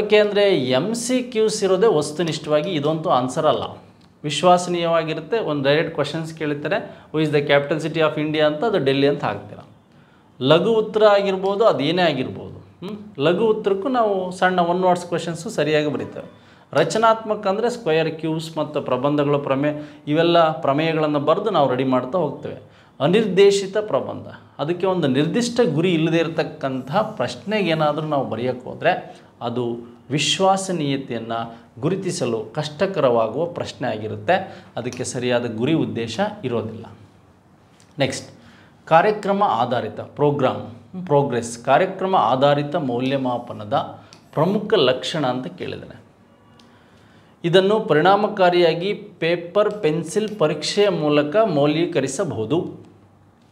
ಓಕೆ ಅಂದರೆ ಎಮ್ ಸಿ ಕ್ಯೂಸ್ ಇರೋದೇ ವಸ್ತುನಿಷ್ಠವಾಗಿ ಇದಂತೂ ಆನ್ಸರ್ ಅಲ್ಲ ವಿಶ್ವಾಸನೀಯವಾಗಿರುತ್ತೆ ಒಂದು ಡೈರೆಕ್ಟ್ ಕ್ವಶನ್ಸ್ ಕೇಳಿತಾರೆ who is the capital city of India ಅಂತ ಅದು ಡೆಲ್ಲಿ ಅಂತ ಹಾಕ್ತೀರ ಲಘು ಉತ್ತರ ಆಗಿರ್ಬೋದು ಏನೇ ಆಗಿರ್ಬೋದು ಲಘು ಉತ್ತರಕ್ಕೂ ನಾವು ಸಣ್ಣ ಒನ್ ವರ್ಡ್ಸ್ ಕ್ವಶನ್ಸು ಸರಿಯಾಗಿ ಬರೀತೇವೆ ರಚನಾತ್ಮಕ ಅಂದರೆ ಸ್ಕ್ವಯರ್ ಕ್ಯೂಬ್ಸ್ ಮತ್ತು ಪ್ರಬಂಧಗಳು ಪ್ರಮೇ ಇವೆಲ್ಲ ಪ್ರಮೇಯಗಳನ್ನು ಬರೆದು ನಾವು ರೆಡಿ ಮಾಡ್ತಾ ಹೋಗ್ತೇವೆ ಅನಿರ್ದೇಶಿತ ಪ್ರಬಂಧ ಅದಕ್ಕೆ ಒಂದು ನಿರ್ದಿಷ್ಟ ಗುರಿ ಇಲ್ಲದೇ ಇರತಕ್ಕಂತಹ ಪ್ರಶ್ನೆಗೇನಾದರೂ ನಾವು ಬರೆಯೋಕ್ಕೆ ಹೋದರೆ ಅದು ವಿಶ್ವಾಸನೀಯತೆಯನ್ನು ಗುರುತಿಸಲು ಕಷ್ಟಕರವಾಗುವ ಪ್ರಶ್ನೆ ಆಗಿರುತ್ತೆ ಅದಕ್ಕೆ ಸರಿಯಾದ ಗುರಿ ಉದ್ದೇಶ ಇರೋದಿಲ್ಲ ನೆಕ್ಸ್ಟ್ ಕಾರ್ಯಕ್ರಮ ಆಧಾರಿತ ಪ್ರೋಗ್ರಾಮ್ ಪ್ರೋಗ್ರೆಸ್ ಕಾರ್ಯಕ್ರಮ ಆಧಾರಿತ ಮೌಲ್ಯಮಾಪನದ ಪ್ರಮುಖ ಲಕ್ಷಣ ಅಂತ ಕೇಳಿದರೆ ಇದನ್ನು ಪರಿಣಾಮಕಾರಿಯಾಗಿ ಪೇಪರ್ ಪೆನ್ಸಿಲ್ ಪರೀಕ್ಷೆಯ ಮೂಲಕ ಮೌಲ್ಯೀಕರಿಸಬಹುದು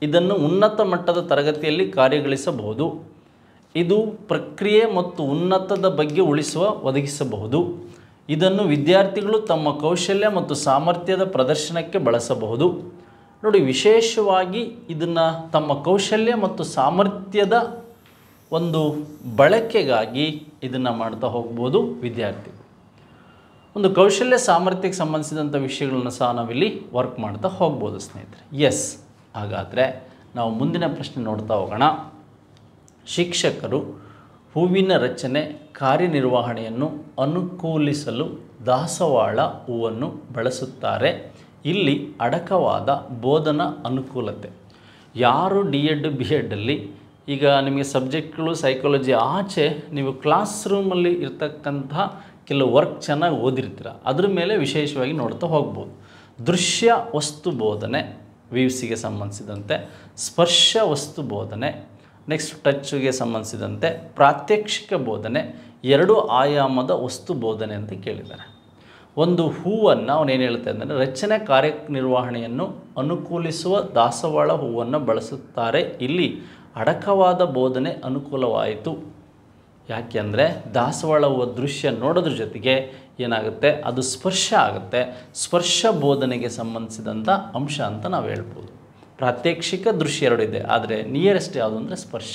ಇದನ್ನು ಉನ್ನತ ಮಟ್ಟದ ತರಗತಿಯಲ್ಲಿ ಕಾರ್ಯಗಳಿಸಬಹುದು ಇದು ಪ್ರಕ್ರಿಯೆ ಮತ್ತು ಉನ್ನತದ ಬಗ್ಗೆ ಉಳಿಸುವ ಒದಗಿಸಬಹುದು ಇದನ್ನು ವಿದ್ಯಾರ್ಥಿಗಳು ತಮ್ಮ ಕೌಶಲ್ಯ ಮತ್ತು ಸಾಮರ್ಥ್ಯದ ಪ್ರದರ್ಶನಕ್ಕೆ ಬಳಸಬಹುದು ನೋಡಿ ವಿಶೇಷವಾಗಿ ಇದನ್ನು ತಮ್ಮ ಕೌಶಲ್ಯ ಮತ್ತು ಸಾಮರ್ಥ್ಯದ ಒಂದು ಬಳಕೆಗಾಗಿ ಇದನ್ನು ಮಾಡ್ತಾ ಹೋಗ್ಬೋದು ವಿದ್ಯಾರ್ಥಿ ಒಂದು ಕೌಶಲ್ಯ ಸಾಮರ್ಥ್ಯಕ್ಕೆ ಸಂಬಂಧಿಸಿದಂಥ ವಿಷಯಗಳನ್ನು ಸಹ ನಾವಿಲ್ಲಿ ವರ್ಕ್ ಮಾಡ್ತಾ ಹೋಗ್ಬೋದು ಸ್ನೇಹಿತರೆ ಎಸ್ ಹಾಗಾದರೆ ನಾವು ಮುಂದಿನ ಪ್ರಶ್ನೆ ನೋಡ್ತಾ ಹೋಗೋಣ ಶಿಕ್ಷಕರು ಹೂವಿನ ರಚನೆ ಕಾರ್ಯನಿರ್ವಹಣೆಯನ್ನು ಅನುಕೂಲಿಸಲು ದಾಸವಾಳ ಹೂವನ್ನು ಬಳಸುತ್ತಾರೆ ಇಲ್ಲಿ ಅಡಕವಾದ ಬೋಧನಾ ಅನುಕೂಲತೆ ಯಾರು ಡಿ ಎಡ್ ಬಿ ಎಡ್ಡಲ್ಲಿ ಈಗ ನಿಮಗೆ ಸಬ್ಜೆಕ್ಟ್ಗಳು ಸೈಕಾಲಜಿ ಆಚೆ ನೀವು ಕ್ಲಾಸ್ ರೂಮಲ್ಲಿ ಇರ್ತಕ್ಕಂಥ ಕೆಲವು ವರ್ಕ್ ಚೆನ್ನಾಗಿ ಓದಿರ್ತೀರ ಅದ್ರ ಮೇಲೆ ವಿಶೇಷವಾಗಿ ನೋಡ್ತಾ ಹೋಗ್ಬೋದು ದೃಶ್ಯ ವಸ್ತು ಬೋಧನೆ ವಿ ಸಿಗೆ ಸಂಬಂಧಿಸಿದಂತೆ ಸ್ಪರ್ಶ ವಸ್ತು ಬೋಧನೆ ನೆಕ್ಸ್ಟ್ ಟಚ್ಗೆ ಸಂಬಂಧಿಸಿದಂತೆ ಪ್ರಾತ್ಯಕ್ಷಿಕ ಬೋಧನೆ ಎರಡು ಆಯಾಮದ ವಸ್ತು ಬೋಧನೆ ಅಂತ ಕೇಳಿದ್ದಾರೆ ಒಂದು ಹೂವನ್ನು ಅವನೇನು ಹೇಳ್ತಾ ಇದ್ದಾನೆ ರಚನೆ ಕಾರ್ಯನಿರ್ವಹಣೆಯನ್ನು ಅನುಕೂಲಿಸುವ ದಾಸವಾಳ ಹೂವನ್ನು ಬಳಸುತ್ತಾರೆ ಇಲ್ಲಿ ಅಡಕವಾದ ಬೋಧನೆ ಅನುಕೂಲವಾಯಿತು ಯಾಕೆಂದರೆ ದಾಸವಾಳ ಹೂವ ದೃಶ್ಯ ನೋಡೋದ್ರ ಜೊತೆಗೆ ಏನಾಗುತ್ತೆ ಅದು ಸ್ಪರ್ಶ ಆಗುತ್ತೆ ಸ್ಪರ್ಶ ಬೋಧನೆಗೆ ಸಂಬಂಧಿಸಿದಂಥ ಅಂಶ ಅಂತ ನಾವು ಹೇಳ್ಬೋದು ಪ್ರಾತ್ಯಕ್ಷಿಕ ದೃಶ್ಯ ಎರಡಿದೆ ಇದೆ ಆದರೆ ನಿಯರೆಸ್ಟ್ ಯಾವುದು ಅಂದರೆ ಸ್ಪರ್ಶ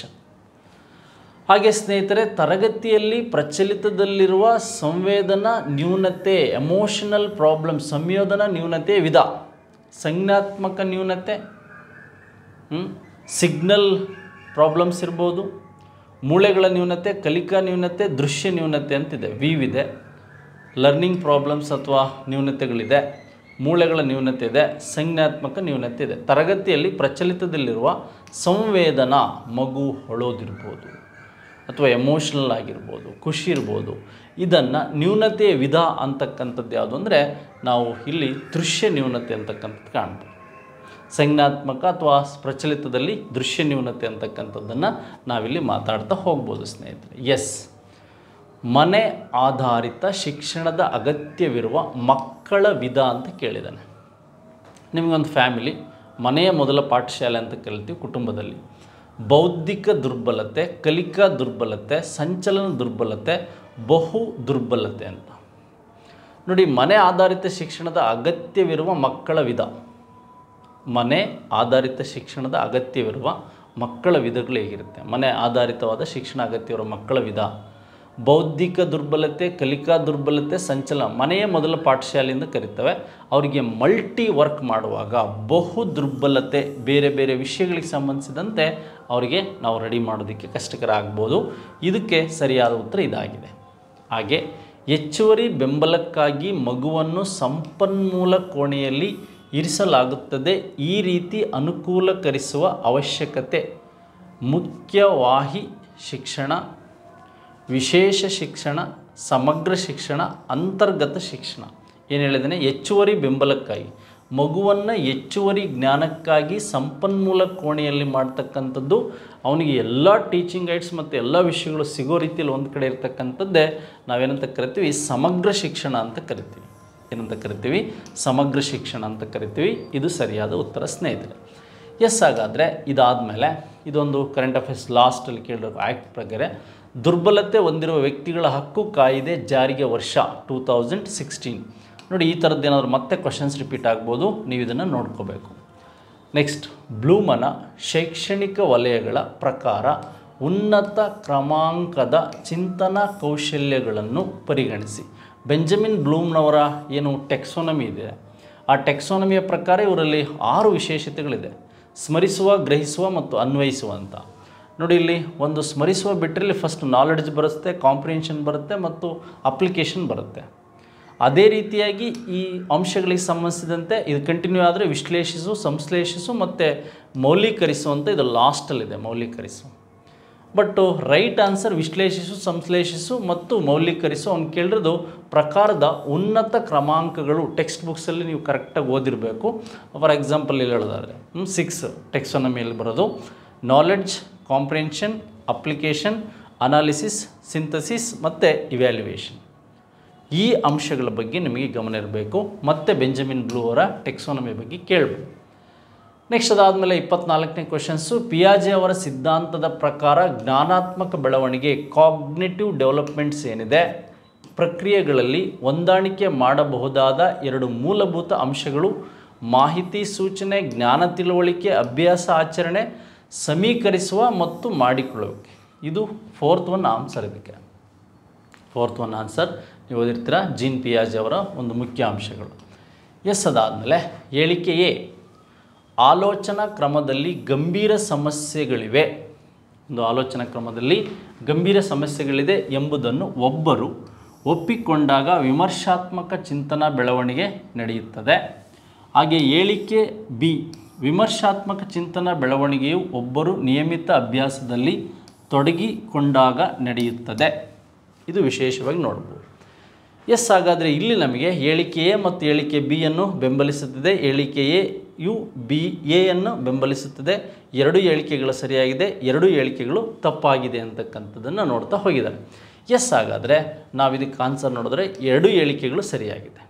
ಹಾಗೆ ಸ್ನೇಹಿತರೆ ತರಗತಿಯಲ್ಲಿ ಪ್ರಚಲಿತದಲ್ಲಿರುವ ಸಂವೇದನಾ ನ್ಯೂನತೆ ಎಮೋಷನಲ್ ಪ್ರಾಬ್ಲಮ್ ಸಂಯೋಧನಾ ನ್ಯೂನತೆ ವಿಧ ಸಂಜ್ಞಾತ್ಮಕ ನ್ಯೂನತೆ ಸಿಗ್ನಲ್ ಪ್ರಾಬ್ಲಮ್ಸ್ ಇರ್ಬೋದು ಮೂಳೆಗಳ ನ್ಯೂನತೆ ಕಲಿಕಾ ನ್ಯೂನತೆ ದೃಶ್ಯ ನ್ಯೂನತೆ ಅಂತಿದೆ ವಿವಿದೆ ಲರ್ನಿಂಗ್ ಪ್ರಾಬ್ಲಮ್ಸ್ ಅಥವಾ ನ್ಯೂನತೆಗಳಿದೆ ಮೂಳೆಗಳ ನ್ಯೂನತೆ ಇದೆ ಸಂಜ್ಞಾತ್ಮಕ ನ್ಯೂನತೆ ಇದೆ ತರಗತಿಯಲ್ಲಿ ಪ್ರಚಲಿತದಲ್ಲಿರುವ ಸಂವೇದನಾ ಮಗು ಹೊಳೋದಿರ್ಬೋದು ಅಥವಾ ಎಮೋಷ್ನಲ್ ಆಗಿರ್ಬೋದು ಖುಷಿ ಇರ್ಬೋದು ಇದನ್ನು ನ್ಯೂನತೆಯ ವಿಧ ಅಂತಕ್ಕಂಥದ್ದು ಯಾವುದು ಅಂದರೆ ನಾವು ಇಲ್ಲಿ ದೃಶ್ಯ ನ್ಯೂನತೆ ಅಂತಕ್ಕಂಥದ್ದು ಕಾಣ್ಬೋದು ಸಂಜ್ಞಾತ್ಮಕ ಅಥವಾ ಪ್ರಚಲಿತದಲ್ಲಿ ದೃಶ್ಯ ನ್ಯೂನತೆ ಅಂತಕ್ಕಂಥದ್ದನ್ನು ನಾವಿಲ್ಲಿ ಮಾತಾಡ್ತಾ ಹೋಗ್ಬೋದು ಸ್ನೇಹಿತರೆ ಎಸ್ ಮನೆ ಆಧಾರಿತ ಶಿಕ್ಷಣದ ಅಗತ್ಯವಿರುವ ಮಕ್ಕಳ ವಿಧ ಅಂತ ಕೇಳಿದ್ದಾನೆ ನಿಮಗೊಂದು ಫ್ಯಾಮಿಲಿ ಮನೆಯ ಮೊದಲ ಪಾಠಶಾಲೆ ಅಂತ ಕರಿತೀವಿ ಕುಟುಂಬದಲ್ಲಿ ಬೌದ್ಧಿಕ ದುರ್ಬಲತೆ ಕಲಿಕಾ ದುರ್ಬಲತೆ ಸಂಚಲನ ದುರ್ಬಲತೆ ಬಹು ದುರ್ಬಲತೆ ಅಂತ ನೋಡಿ ಮನೆ ಆಧಾರಿತ ಶಿಕ್ಷಣದ ಅಗತ್ಯವಿರುವ ಮಕ್ಕಳ ವಿಧ ಮನೆ ಆಧಾರಿತ ಶಿಕ್ಷಣದ ಅಗತ್ಯವಿರುವ ಮಕ್ಕಳ ವಿಧಗಳು ಹೇಗಿರುತ್ತೆ ಮನೆ ಆಧಾರಿತವಾದ ಶಿಕ್ಷಣ ಅಗತ್ಯವಿರುವ ಮಕ್ಕಳ ವಿಧ ಬೌದ್ಧಿಕ ದುರ್ಬಲತೆ ಕಲಿಕಾ ದುರ್ಬಲತೆ ಸಂಚಲ ಮನೆಯ ಮೊದಲ ಪಾಠಶಾಲೆಯಿಂದ ಕರೀತವೆ ಅವರಿಗೆ ಮಲ್ಟಿ ವರ್ಕ್ ಮಾಡುವಾಗ ಬಹು ದುರ್ಬಲತೆ ಬೇರೆ ಬೇರೆ ವಿಷಯಗಳಿಗೆ ಸಂಬಂಧಿಸಿದಂತೆ ಅವರಿಗೆ ನಾವು ರೆಡಿ ಮಾಡೋದಕ್ಕೆ ಕಷ್ಟಕರ ಆಗ್ಬೋದು ಇದಕ್ಕೆ ಸರಿಯಾದ ಉತ್ತರ ಇದಾಗಿದೆ ಹಾಗೆ ಹೆಚ್ಚುವರಿ ಬೆಂಬಲಕ್ಕಾಗಿ ಮಗುವನ್ನು ಸಂಪನ್ಮೂಲ ಕೋಣೆಯಲ್ಲಿ ಇರಿಸಲಾಗುತ್ತದೆ ಈ ರೀತಿ ಅನುಕೂಲಕರಿಸುವ ಅವಶ್ಯಕತೆ ಮುಖ್ಯವಾಹಿ ಶಿಕ್ಷಣ ವಿಶೇಷ ಶಿಕ್ಷಣ ಸಮಗ್ರ ಶಿಕ್ಷಣ ಅಂತರ್ಗತ ಶಿಕ್ಷಣ ಏನು ಹೇಳಿದ್ದೇನೆ ಹೆಚ್ಚುವರಿ ಬೆಂಬಲಕ್ಕಾಗಿ ಮಗುವನ್ನು ಹೆಚ್ಚುವರಿ ಜ್ಞಾನಕ್ಕಾಗಿ ಸಂಪನ್ಮೂಲ ಕೋಣೆಯಲ್ಲಿ ಮಾಡ್ತಕ್ಕಂಥದ್ದು ಅವನಿಗೆ ಎಲ್ಲ ಟೀಚಿಂಗ್ ಗೈಡ್ಸ್ ಮತ್ತು ಎಲ್ಲ ವಿಷಯಗಳು ಸಿಗೋ ರೀತಿಯಲ್ಲಿ ಒಂದು ಕಡೆ ಇರ್ತಕ್ಕಂಥದ್ದೇ ನಾವೇನಂತ ಕರಿತೀವಿ ಸಮಗ್ರ ಶಿಕ್ಷಣ ಅಂತ ಕರಿತೀವಿ ಏನಂತ ಕರಿತೀವಿ ಸಮಗ್ರ ಶಿಕ್ಷಣ ಅಂತ ಕರಿತೀವಿ ಇದು ಸರಿಯಾದ ಉತ್ತರ ಸ್ನೇಹಿತರೆ ಎಸ್ ಹಾಗಾದರೆ ಇದಾದ ಮೇಲೆ ಇದೊಂದು ಕರೆಂಟ್ ಅಫೇರ್ಸ್ ಲಾಸ್ಟಲ್ಲಿ ಕೇಳಿರೋ ಆ್ಯಕ್ಟ್ ಪ್ರಕಾರ ದುರ್ಬಲತೆ ಹೊಂದಿರುವ ವ್ಯಕ್ತಿಗಳ ಹಕ್ಕು ಕಾಯಿದೆ ಜಾರಿಗೆ ವರ್ಷ ಟೂ ತೌಸಂಡ್ ಸಿಕ್ಸ್ಟೀನ್ ನೋಡಿ ಈ ಥರದ್ದು ಏನಾದರೂ ಮತ್ತೆ ಕ್ವಶನ್ಸ್ ರಿಪೀಟ್ ಆಗ್ಬೋದು ನೀವು ಇದನ್ನು ನೋಡ್ಕೋಬೇಕು ನೆಕ್ಸ್ಟ್ ಬ್ಲೂಮನ ಶೈಕ್ಷಣಿಕ ವಲಯಗಳ ಪ್ರಕಾರ ಉನ್ನತ ಕ್ರಮಾಂಕದ ಚಿಂತನಾ ಕೌಶಲ್ಯಗಳನ್ನು ಪರಿಗಣಿಸಿ ಬೆಂಜಮಿನ್ ಬ್ಲೂಮ್ನವರ ಏನು ಟೆಕ್ಸೋನಮಿ ಇದೆ ಆ ಟೆಕ್ಸೋನಮಿಯ ಪ್ರಕಾರ ಇವರಲ್ಲಿ ಆರು ವಿಶೇಷತೆಗಳಿದೆ ಸ್ಮರಿಸುವ ಗ್ರಹಿಸುವ ಮತ್ತು ಅನ್ವಯಿಸುವಂಥ ನೋಡಿ ಇಲ್ಲಿ ಒಂದು ಸ್ಮರಿಸುವ ಬಿಟ್ಟರೆ ಫಸ್ಟ್ ನಾಲೆಡ್ಜ್ ಬರುತ್ತೆ ಕಾಂಪ್ರಿಯೆನ್ಷನ್ ಬರುತ್ತೆ ಮತ್ತು ಅಪ್ಲಿಕೇಶನ್ ಬರುತ್ತೆ ಅದೇ ರೀತಿಯಾಗಿ ಈ ಅಂಶಗಳಿಗೆ ಸಂಬಂಧಿಸಿದಂತೆ ಇದು ಕಂಟಿನ್ಯೂ ಆದರೆ ವಿಶ್ಲೇಷಿಸು ಸಂಶ್ಲೇಷಿಸು ಮತ್ತು ಮೌಲ್ಯೀಕರಿಸು ಅಂತ ಇದು ಲಾಸ್ಟಲ್ಲಿದೆ ಮೌಲ್ಯೀಕರಿಸು ಬಟ್ ರೈಟ್ ಆನ್ಸರ್ ವಿಶ್ಲೇಷಿಸು ಸಂಶ್ಲೇಷಿಸು ಮತ್ತು ಮೌಲ್ಯೀಕರಿಸು ಅವ್ನು ಕೇಳಿರೋದು ಪ್ರಕಾರದ ಉನ್ನತ ಕ್ರಮಾಂಕಗಳು ಟೆಕ್ಸ್ಟ್ ಬುಕ್ಸಲ್ಲಿ ನೀವು ಕರೆಕ್ಟಾಗಿ ಓದಿರಬೇಕು ಫಾರ್ ಎಕ್ಸಾಂಪಲ್ ಇಲ್ಲಿ ಹೇಳೋದಾದರೆ ಸಿಕ್ಸ್ ಮೇಲೆ ಬರೋದು knowledge comprehension application analysis synthesis ಮತ್ತು ಇವ್ಯಾಲ್ಯುವೇಷನ್ ಈ ಅಂಶಗಳ ಬಗ್ಗೆ ನಿಮಗೆ ಗಮನ ಇರಬೇಕು ಮತ್ತು ಬೆಂಜಮಿನ್ ಬ್ಲೂ ಅವರ ಟೆಕ್ಸೋನಮಿ ಬಗ್ಗೆ ಕೇಳಬೇಕು ನೆಕ್ಸ್ಟ್ ಅದಾದಮೇಲೆ ಇಪ್ಪತ್ನಾಲ್ಕನೇ ಕ್ವೆಶನ್ಸು ಪಿಯಾಜೆ ಅವರ ಸಿದ್ಧಾಂತದ ಪ್ರಕಾರ ಜ್ಞಾನಾತ್ಮಕ ಬೆಳವಣಿಗೆ ಕಾಗ್ನಿಟಿವ್ ಡೆವಲಪ್ಮೆಂಟ್ಸ್ ಏನಿದೆ ಪ್ರಕ್ರಿಯೆಗಳಲ್ಲಿ ಹೊಂದಾಣಿಕೆ ಮಾಡಬಹುದಾದ ಎರಡು ಮೂಲಭೂತ ಅಂಶಗಳು ಮಾಹಿತಿ ಸೂಚನೆ ಜ್ಞಾನ ತಿಳುವಳಿಕೆ ಅಭ್ಯಾಸ ಆಚರಣೆ ಸಮೀಕರಿಸುವ ಮತ್ತು ಮಾಡಿಕೊಳ್ಳೋಕೆ ಇದು ಫೋರ್ತ್ ಒನ್ ಆನ್ಸರ್ ಇದಕ್ಕೆ ಫೋರ್ತ್ ಒನ್ ಆನ್ಸರ್ ನೀವು ಓದಿರ್ತೀರ ಜೀನ್ ಪಿಯಾಜ್ ಅವರ ಒಂದು ಮುಖ್ಯ ಅಂಶಗಳು ಎಸ್ ಅದಾದಮೇಲೆ ಹೇಳಿಕೆ ಎ ಆಲೋಚನಾ ಕ್ರಮದಲ್ಲಿ ಗಂಭೀರ ಸಮಸ್ಯೆಗಳಿವೆ ಒಂದು ಆಲೋಚನಾ ಕ್ರಮದಲ್ಲಿ ಗಂಭೀರ ಸಮಸ್ಯೆಗಳಿದೆ ಎಂಬುದನ್ನು ಒಬ್ಬರು ಒಪ್ಪಿಕೊಂಡಾಗ ವಿಮರ್ಶಾತ್ಮಕ ಚಿಂತನಾ ಬೆಳವಣಿಗೆ ನಡೆಯುತ್ತದೆ ಹಾಗೆ ಹೇಳಿಕೆ ಬಿ ವಿಮರ್ಶಾತ್ಮಕ ಚಿಂತನ ಬೆಳವಣಿಗೆಯು ಒಬ್ಬರು ನಿಯಮಿತ ಅಭ್ಯಾಸದಲ್ಲಿ ತೊಡಗಿಕೊಂಡಾಗ ನಡೆಯುತ್ತದೆ ಇದು ವಿಶೇಷವಾಗಿ ನೋಡ್ಬೋದು ಎಸ್ ಹಾಗಾದರೆ ಇಲ್ಲಿ ನಮಗೆ ಹೇಳಿಕೆ ಎ ಮತ್ತು ಹೇಳಿಕೆ ಬಿ ಅನ್ನು ಬೆಂಬಲಿಸುತ್ತದೆ ಹೇಳಿಕೆ ಎ ಯು ಬಿ ಎಯನ್ನು ಬೆಂಬಲಿಸುತ್ತದೆ ಎರಡು ಹೇಳಿಕೆಗಳು ಸರಿಯಾಗಿದೆ ಎರಡು ಹೇಳಿಕೆಗಳು ತಪ್ಪಾಗಿದೆ ಅಂತಕ್ಕಂಥದ್ದನ್ನು ನೋಡ್ತಾ ಹೋಗಿದ್ದಾರೆ ಎಸ್ ಹಾಗಾದರೆ ಇದಕ್ಕೆ ಆನ್ಸರ್ ನೋಡಿದ್ರೆ ಎರಡು ಹೇಳಿಕೆಗಳು ಸರಿಯಾಗಿದೆ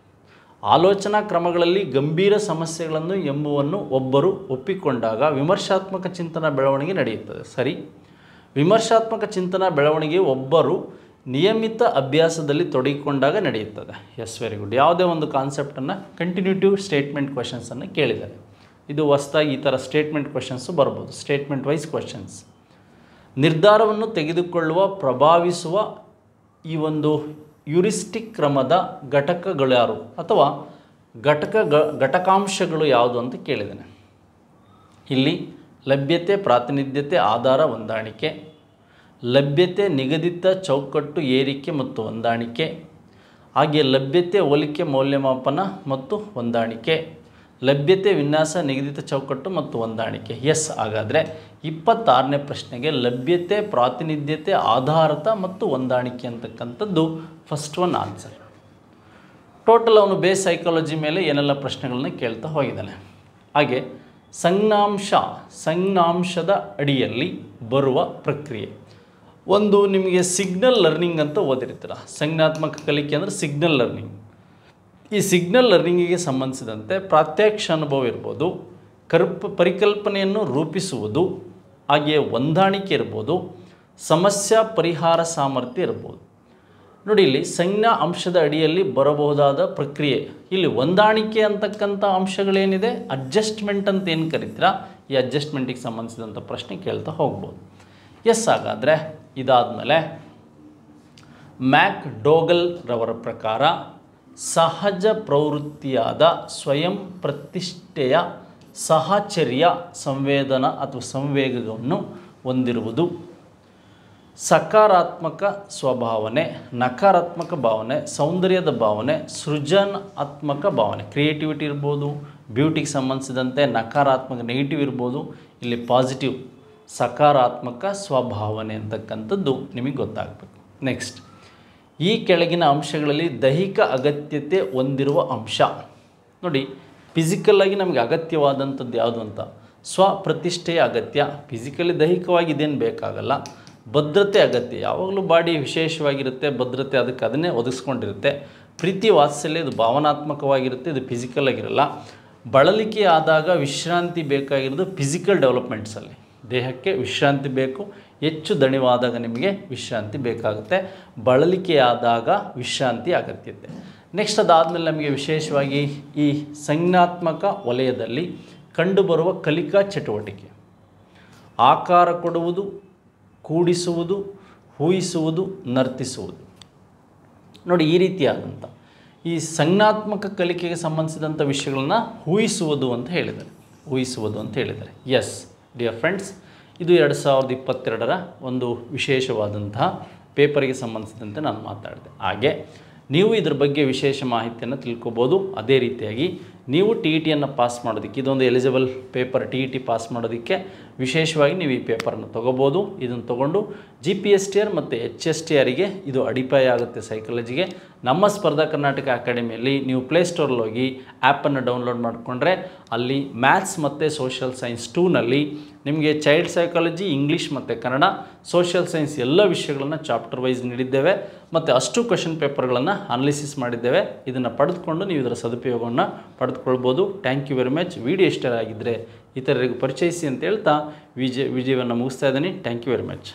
ಆಲೋಚನಾ ಕ್ರಮಗಳಲ್ಲಿ ಗಂಭೀರ ಸಮಸ್ಯೆಗಳನ್ನು ಎಂಬುವನ್ನು ಒಬ್ಬರು ಒಪ್ಪಿಕೊಂಡಾಗ ವಿಮರ್ಶಾತ್ಮಕ ಚಿಂತನ ಬೆಳವಣಿಗೆ ನಡೆಯುತ್ತದೆ ಸರಿ ವಿಮರ್ಶಾತ್ಮಕ ಚಿಂತನ ಬೆಳವಣಿಗೆ ಒಬ್ಬರು ನಿಯಮಿತ ಅಭ್ಯಾಸದಲ್ಲಿ ತೊಡಗಿಕೊಂಡಾಗ ನಡೆಯುತ್ತದೆ ಎಸ್ ವೆರಿ ಗುಡ್ ಯಾವುದೇ ಒಂದು ಕಾನ್ಸೆಪ್ಟನ್ನು ಕಂಟಿನ್ಯೂಟಿವ್ ಸ್ಟೇಟ್ಮೆಂಟ್ ಕ್ವಶನ್ಸನ್ನು ಕೇಳಿದ್ದಾರೆ ಇದು ಹೊಸದಾಗಿ ಈ ಥರ ಸ್ಟೇಟ್ಮೆಂಟ್ ಕ್ವಶನ್ಸು ಬರ್ಬೋದು ಸ್ಟೇಟ್ಮೆಂಟ್ ವೈಸ್ ಕ್ವಶನ್ಸ್ ನಿರ್ಧಾರವನ್ನು ತೆಗೆದುಕೊಳ್ಳುವ ಪ್ರಭಾವಿಸುವ ಈ ಒಂದು ಯುರಿಸ್ಟಿಕ್ ಕ್ರಮದ ಘಟಕಗಳ್ಯಾರು ಅಥವಾ ಘಟಕ ಘಟಕಾಂಶಗಳು ಯಾವುದು ಅಂತ ಕೇಳಿದ್ದೇನೆ ಇಲ್ಲಿ ಲಭ್ಯತೆ ಪ್ರಾತಿನಿಧ್ಯತೆ ಆಧಾರ ಹೊಂದಾಣಿಕೆ ಲಭ್ಯತೆ ನಿಗದಿತ ಚೌಕಟ್ಟು ಏರಿಕೆ ಮತ್ತು ಹೊಂದಾಣಿಕೆ ಹಾಗೆ ಲಭ್ಯತೆ ಹೋಲಿಕೆ ಮೌಲ್ಯಮಾಪನ ಮತ್ತು ಹೊಂದಾಣಿಕೆ ಲಭ್ಯತೆ ವಿನ್ಯಾಸ ನಿಗದಿತ ಚೌಕಟ್ಟು ಮತ್ತು ಹೊಂದಾಣಿಕೆ ಎಸ್ ಹಾಗಾದರೆ ಇಪ್ಪತ್ತಾರನೇ ಪ್ರಶ್ನೆಗೆ ಲಭ್ಯತೆ ಪ್ರಾತಿನಿಧ್ಯತೆ ಆಧಾರತ ಮತ್ತು ಹೊಂದಾಣಿಕೆ ಅಂತಕ್ಕಂಥದ್ದು ಫಸ್ಟ್ ಒನ್ ಆನ್ಸರ್ ಟೋಟಲ್ ಅವನು ಬೇಸ್ ಸೈಕಾಲಜಿ ಮೇಲೆ ಏನೆಲ್ಲ ಪ್ರಶ್ನೆಗಳನ್ನ ಕೇಳ್ತಾ ಹೋಗಿದ್ದಾನೆ ಹಾಗೆ ಸಂಜ್ಞಾಂಶ ಸಂಜ್ಞಾಂಶದ ಅಡಿಯಲ್ಲಿ ಬರುವ ಪ್ರಕ್ರಿಯೆ ಒಂದು ನಿಮಗೆ ಸಿಗ್ನಲ್ ಲರ್ನಿಂಗ್ ಅಂತ ಓದಿರ್ತೀರ ಸಂಜ್ಞಾತ್ಮಕ ಕಲಿಕೆ ಅಂದರೆ ಸಿಗ್ನಲ್ ಲರ್ನಿಂಗ್ ಈ ಸಿಗ್ನಲ್ ಲರ್ನಿಂಗಿಗೆ ಸಂಬಂಧಿಸಿದಂತೆ ಪ್ರಾತ್ಯಕ್ಷ ಅನುಭವ ಇರ್ಬೋದು ಕರ್ಪ ಪರಿಕಲ್ಪನೆಯನ್ನು ರೂಪಿಸುವುದು ಹಾಗೆಯೇ ಹೊಂದಾಣಿಕೆ ಇರ್ಬೋದು ಸಮಸ್ಯೆ ಪರಿಹಾರ ಸಾಮರ್ಥ್ಯ ಇರ್ಬೋದು ನೋಡಿ ಇಲ್ಲಿ ಸಂಜ್ಞಾ ಅಂಶದ ಅಡಿಯಲ್ಲಿ ಬರಬಹುದಾದ ಪ್ರಕ್ರಿಯೆ ಇಲ್ಲಿ ಹೊಂದಾಣಿಕೆ ಅಂತಕ್ಕಂಥ ಅಂಶಗಳೇನಿದೆ ಅಡ್ಜಸ್ಟ್ಮೆಂಟ್ ಅಂತ ಏನು ಕರಿತೀರಾ ಈ ಅಡ್ಜಸ್ಟ್ಮೆಂಟಿಗೆ ಸಂಬಂಧಿಸಿದಂಥ ಪ್ರಶ್ನೆ ಕೇಳ್ತಾ ಹೋಗ್ಬೋದು ಎಸ್ ಹಾಗಾದರೆ ಇದಾದಮೇಲೆ ಮ್ಯಾಕ್ ಡೋಗಲ್ರವರ ಪ್ರಕಾರ ಸಹಜ ಪ್ರವೃತ್ತಿಯಾದ ಸ್ವಯಂ ಪ್ರತಿಷ್ಠೆಯ ಸಹಚರ್ಯ ಸಂವೇದನ ಅಥವಾ ಸಂವೇಗವನ್ನು ಹೊಂದಿರುವುದು ಸಕಾರಾತ್ಮಕ ಸ್ವಭಾವನೆ ನಕಾರಾತ್ಮಕ ಭಾವನೆ ಸೌಂದರ್ಯದ ಭಾವನೆ ಸೃಜನಾತ್ಮಕ ಭಾವನೆ ಕ್ರಿಯೇಟಿವಿಟಿ ಇರ್ಬೋದು ಬ್ಯೂಟಿಗೆ ಸಂಬಂಧಿಸಿದಂತೆ ನಕಾರಾತ್ಮಕ ನೆಗೆಟಿವ್ ಇರ್ಬೋದು ಇಲ್ಲಿ ಪಾಸಿಟಿವ್ ಸಕಾರಾತ್ಮಕ ಸ್ವಭಾವನೆ ಅಂತಕ್ಕಂಥದ್ದು ನಿಮಗೆ ಗೊತ್ತಾಗಬೇಕು ನೆಕ್ಸ್ಟ್ ಈ ಕೆಳಗಿನ ಅಂಶಗಳಲ್ಲಿ ದೈಹಿಕ ಅಗತ್ಯತೆ ಹೊಂದಿರುವ ಅಂಶ ನೋಡಿ ಫಿಸಿಕಲ್ಲಾಗಿ ನಮಗೆ ಅಗತ್ಯವಾದಂಥದ್ದು ಯಾವುದು ಅಂತ ಸ್ವಪ್ರತಿಷ್ಠೆಯ ಅಗತ್ಯ ಫಿಸಿಕಲಿ ದೈಹಿಕವಾಗಿ ಇದೇನು ಬೇಕಾಗಲ್ಲ ಭದ್ರತೆ ಅಗತ್ಯ ಯಾವಾಗಲೂ ಬಾಡಿ ವಿಶೇಷವಾಗಿರುತ್ತೆ ಭದ್ರತೆ ಅದಕ್ಕೆ ಅದನ್ನೇ ಒದಗಿಸ್ಕೊಂಡಿರುತ್ತೆ ಪ್ರೀತಿ ವಾತ್ಸಲ್ಯ ಇದು ಭಾವನಾತ್ಮಕವಾಗಿರುತ್ತೆ ಇದು ಫಿಸಿಕಲ್ ಆಗಿರಲ್ಲ ಬಳಲಿಕೆ ಆದಾಗ ವಿಶ್ರಾಂತಿ ಬೇಕಾಗಿರೋದು ಫಿಸಿಕಲ್ ಡೆವಲಪ್ಮೆಂಟ್ಸಲ್ಲಿ ದೇಹಕ್ಕೆ ವಿಶ್ರಾಂತಿ ಬೇಕು ಹೆಚ್ಚು ದಣಿವಾದಾಗ ನಿಮಗೆ ವಿಶ್ರಾಂತಿ ಬೇಕಾಗುತ್ತೆ ಬಳಲಿಕೆಯಾದಾಗ ವಿಶ್ರಾಂತಿ ಅಗತ್ಯತೆ ನೆಕ್ಸ್ಟ್ ಅದಾದಮೇಲೆ ನಮಗೆ ವಿಶೇಷವಾಗಿ ಈ ಸಂಜ್ಞಾತ್ಮಕ ವಲಯದಲ್ಲಿ ಕಂಡುಬರುವ ಕಲಿಕಾ ಚಟುವಟಿಕೆ ಆಕಾರ ಕೊಡುವುದು ಕೂಡಿಸುವುದು ಹೂಯಿಸುವುದು ನರ್ತಿಸುವುದು ನೋಡಿ ಈ ರೀತಿಯಾದಂಥ ಈ ಸಂಜ್ಞಾತ್ಮಕ ಕಲಿಕೆಗೆ ಸಂಬಂಧಿಸಿದಂಥ ವಿಷಯಗಳನ್ನ ಊಹಿಸುವುದು ಅಂತ ಹೇಳಿದ್ದಾರೆ ಊಹಿಸುವುದು ಅಂತ ಹೇಳಿದರೆ ಎಸ್ ಡಿಯರ್ ಫ್ರೆಂಡ್ಸ್ ಇದು ಎರಡು ಸಾವಿರದ ಇಪ್ಪತ್ತೆರಡರ ಒಂದು ವಿಶೇಷವಾದಂತಹ ಪೇಪರಿಗೆ ಸಂಬಂಧಿಸಿದಂತೆ ನಾನು ಮಾತಾಡಿದೆ ಹಾಗೆ ನೀವು ಇದ್ರ ಬಗ್ಗೆ ವಿಶೇಷ ಮಾಹಿತಿಯನ್ನು ತಿಳ್ಕೊಬೋದು ಅದೇ ರೀತಿಯಾಗಿ ನೀವು ಟಿ ಇ ಟಿಯನ್ನು ಪಾಸ್ ಮಾಡೋದಕ್ಕೆ ಇದೊಂದು eligible paper T E T pass ಮಾಡೋದಕ್ಕೆ ವಿಶೇಷವಾಗಿ ನೀವು ಈ ಪೇಪರನ್ನು ತೊಗೋಬೋದು ಇದನ್ನು ತೊಗೊಂಡು G P S T R ಮತ್ತು ಎಚ್ ಎಸ್ ಟಿ ಆರಿಗೆ ಇದು ಅಡಿಪಾಯ ಆಗುತ್ತೆ ಸೈಕಾಲಜಿಗೆ ನಮ್ಮ ಸ್ಪರ್ಧಾ ಕರ್ನಾಟಕ ಅಕಾಡೆಮಿಯಲ್ಲಿ ನೀವು ಪ್ಲೇಸ್ಟೋರಲ್ಲಿ ಹೋಗಿ ಆ್ಯಪನ್ನು ಡೌನ್ಲೋಡ್ ಮಾಡಿಕೊಂಡ್ರೆ ಅಲ್ಲಿ ಮ್ಯಾಥ್ಸ್ ಮತ್ತು ಸೋಷಿಯಲ್ ಸೈನ್ಸ್ ಟೂನಲ್ಲಿ ನಿಮಗೆ ಚೈಲ್ಡ್ ಸೈಕಾಲಜಿ ಇಂಗ್ಲೀಷ್ ಮತ್ತು ಕನ್ನಡ ಸೋಷಿಯಲ್ ಸೈನ್ಸ್ ಎಲ್ಲ ವಿಷಯಗಳನ್ನು ಚಾಪ್ಟರ್ ವೈಸ್ ನೀಡಿದ್ದೇವೆ ಮತ್ತು ಅಷ್ಟು ಕ್ವಶನ್ ಪೇಪರ್ಗಳನ್ನು ಅನಾಲಿಸಿಸ್ ಮಾಡಿದ್ದೇವೆ ಇದನ್ನು ಪಡೆದುಕೊಂಡು ನೀವು ಇದರ ಸದುಪಯೋಗವನ್ನು ಪಡೆದುಕೊಳ್ಬೋದು thank you very much video ಇಷ್ಟ ಆಗಿದ್ದರೆ ಇತರರಿಗೂ ಪರಿಚಯಿಸಿ ಅಂತ ಹೇಳ್ತಾ ವಿಜಯ ವಿಜಯವನ್ನು ಮುಗಿಸ್ತಾ ಇದ್ದೀನಿ ಥ್ಯಾಂಕ್ ಯು ವೆರಿ ಮಚ್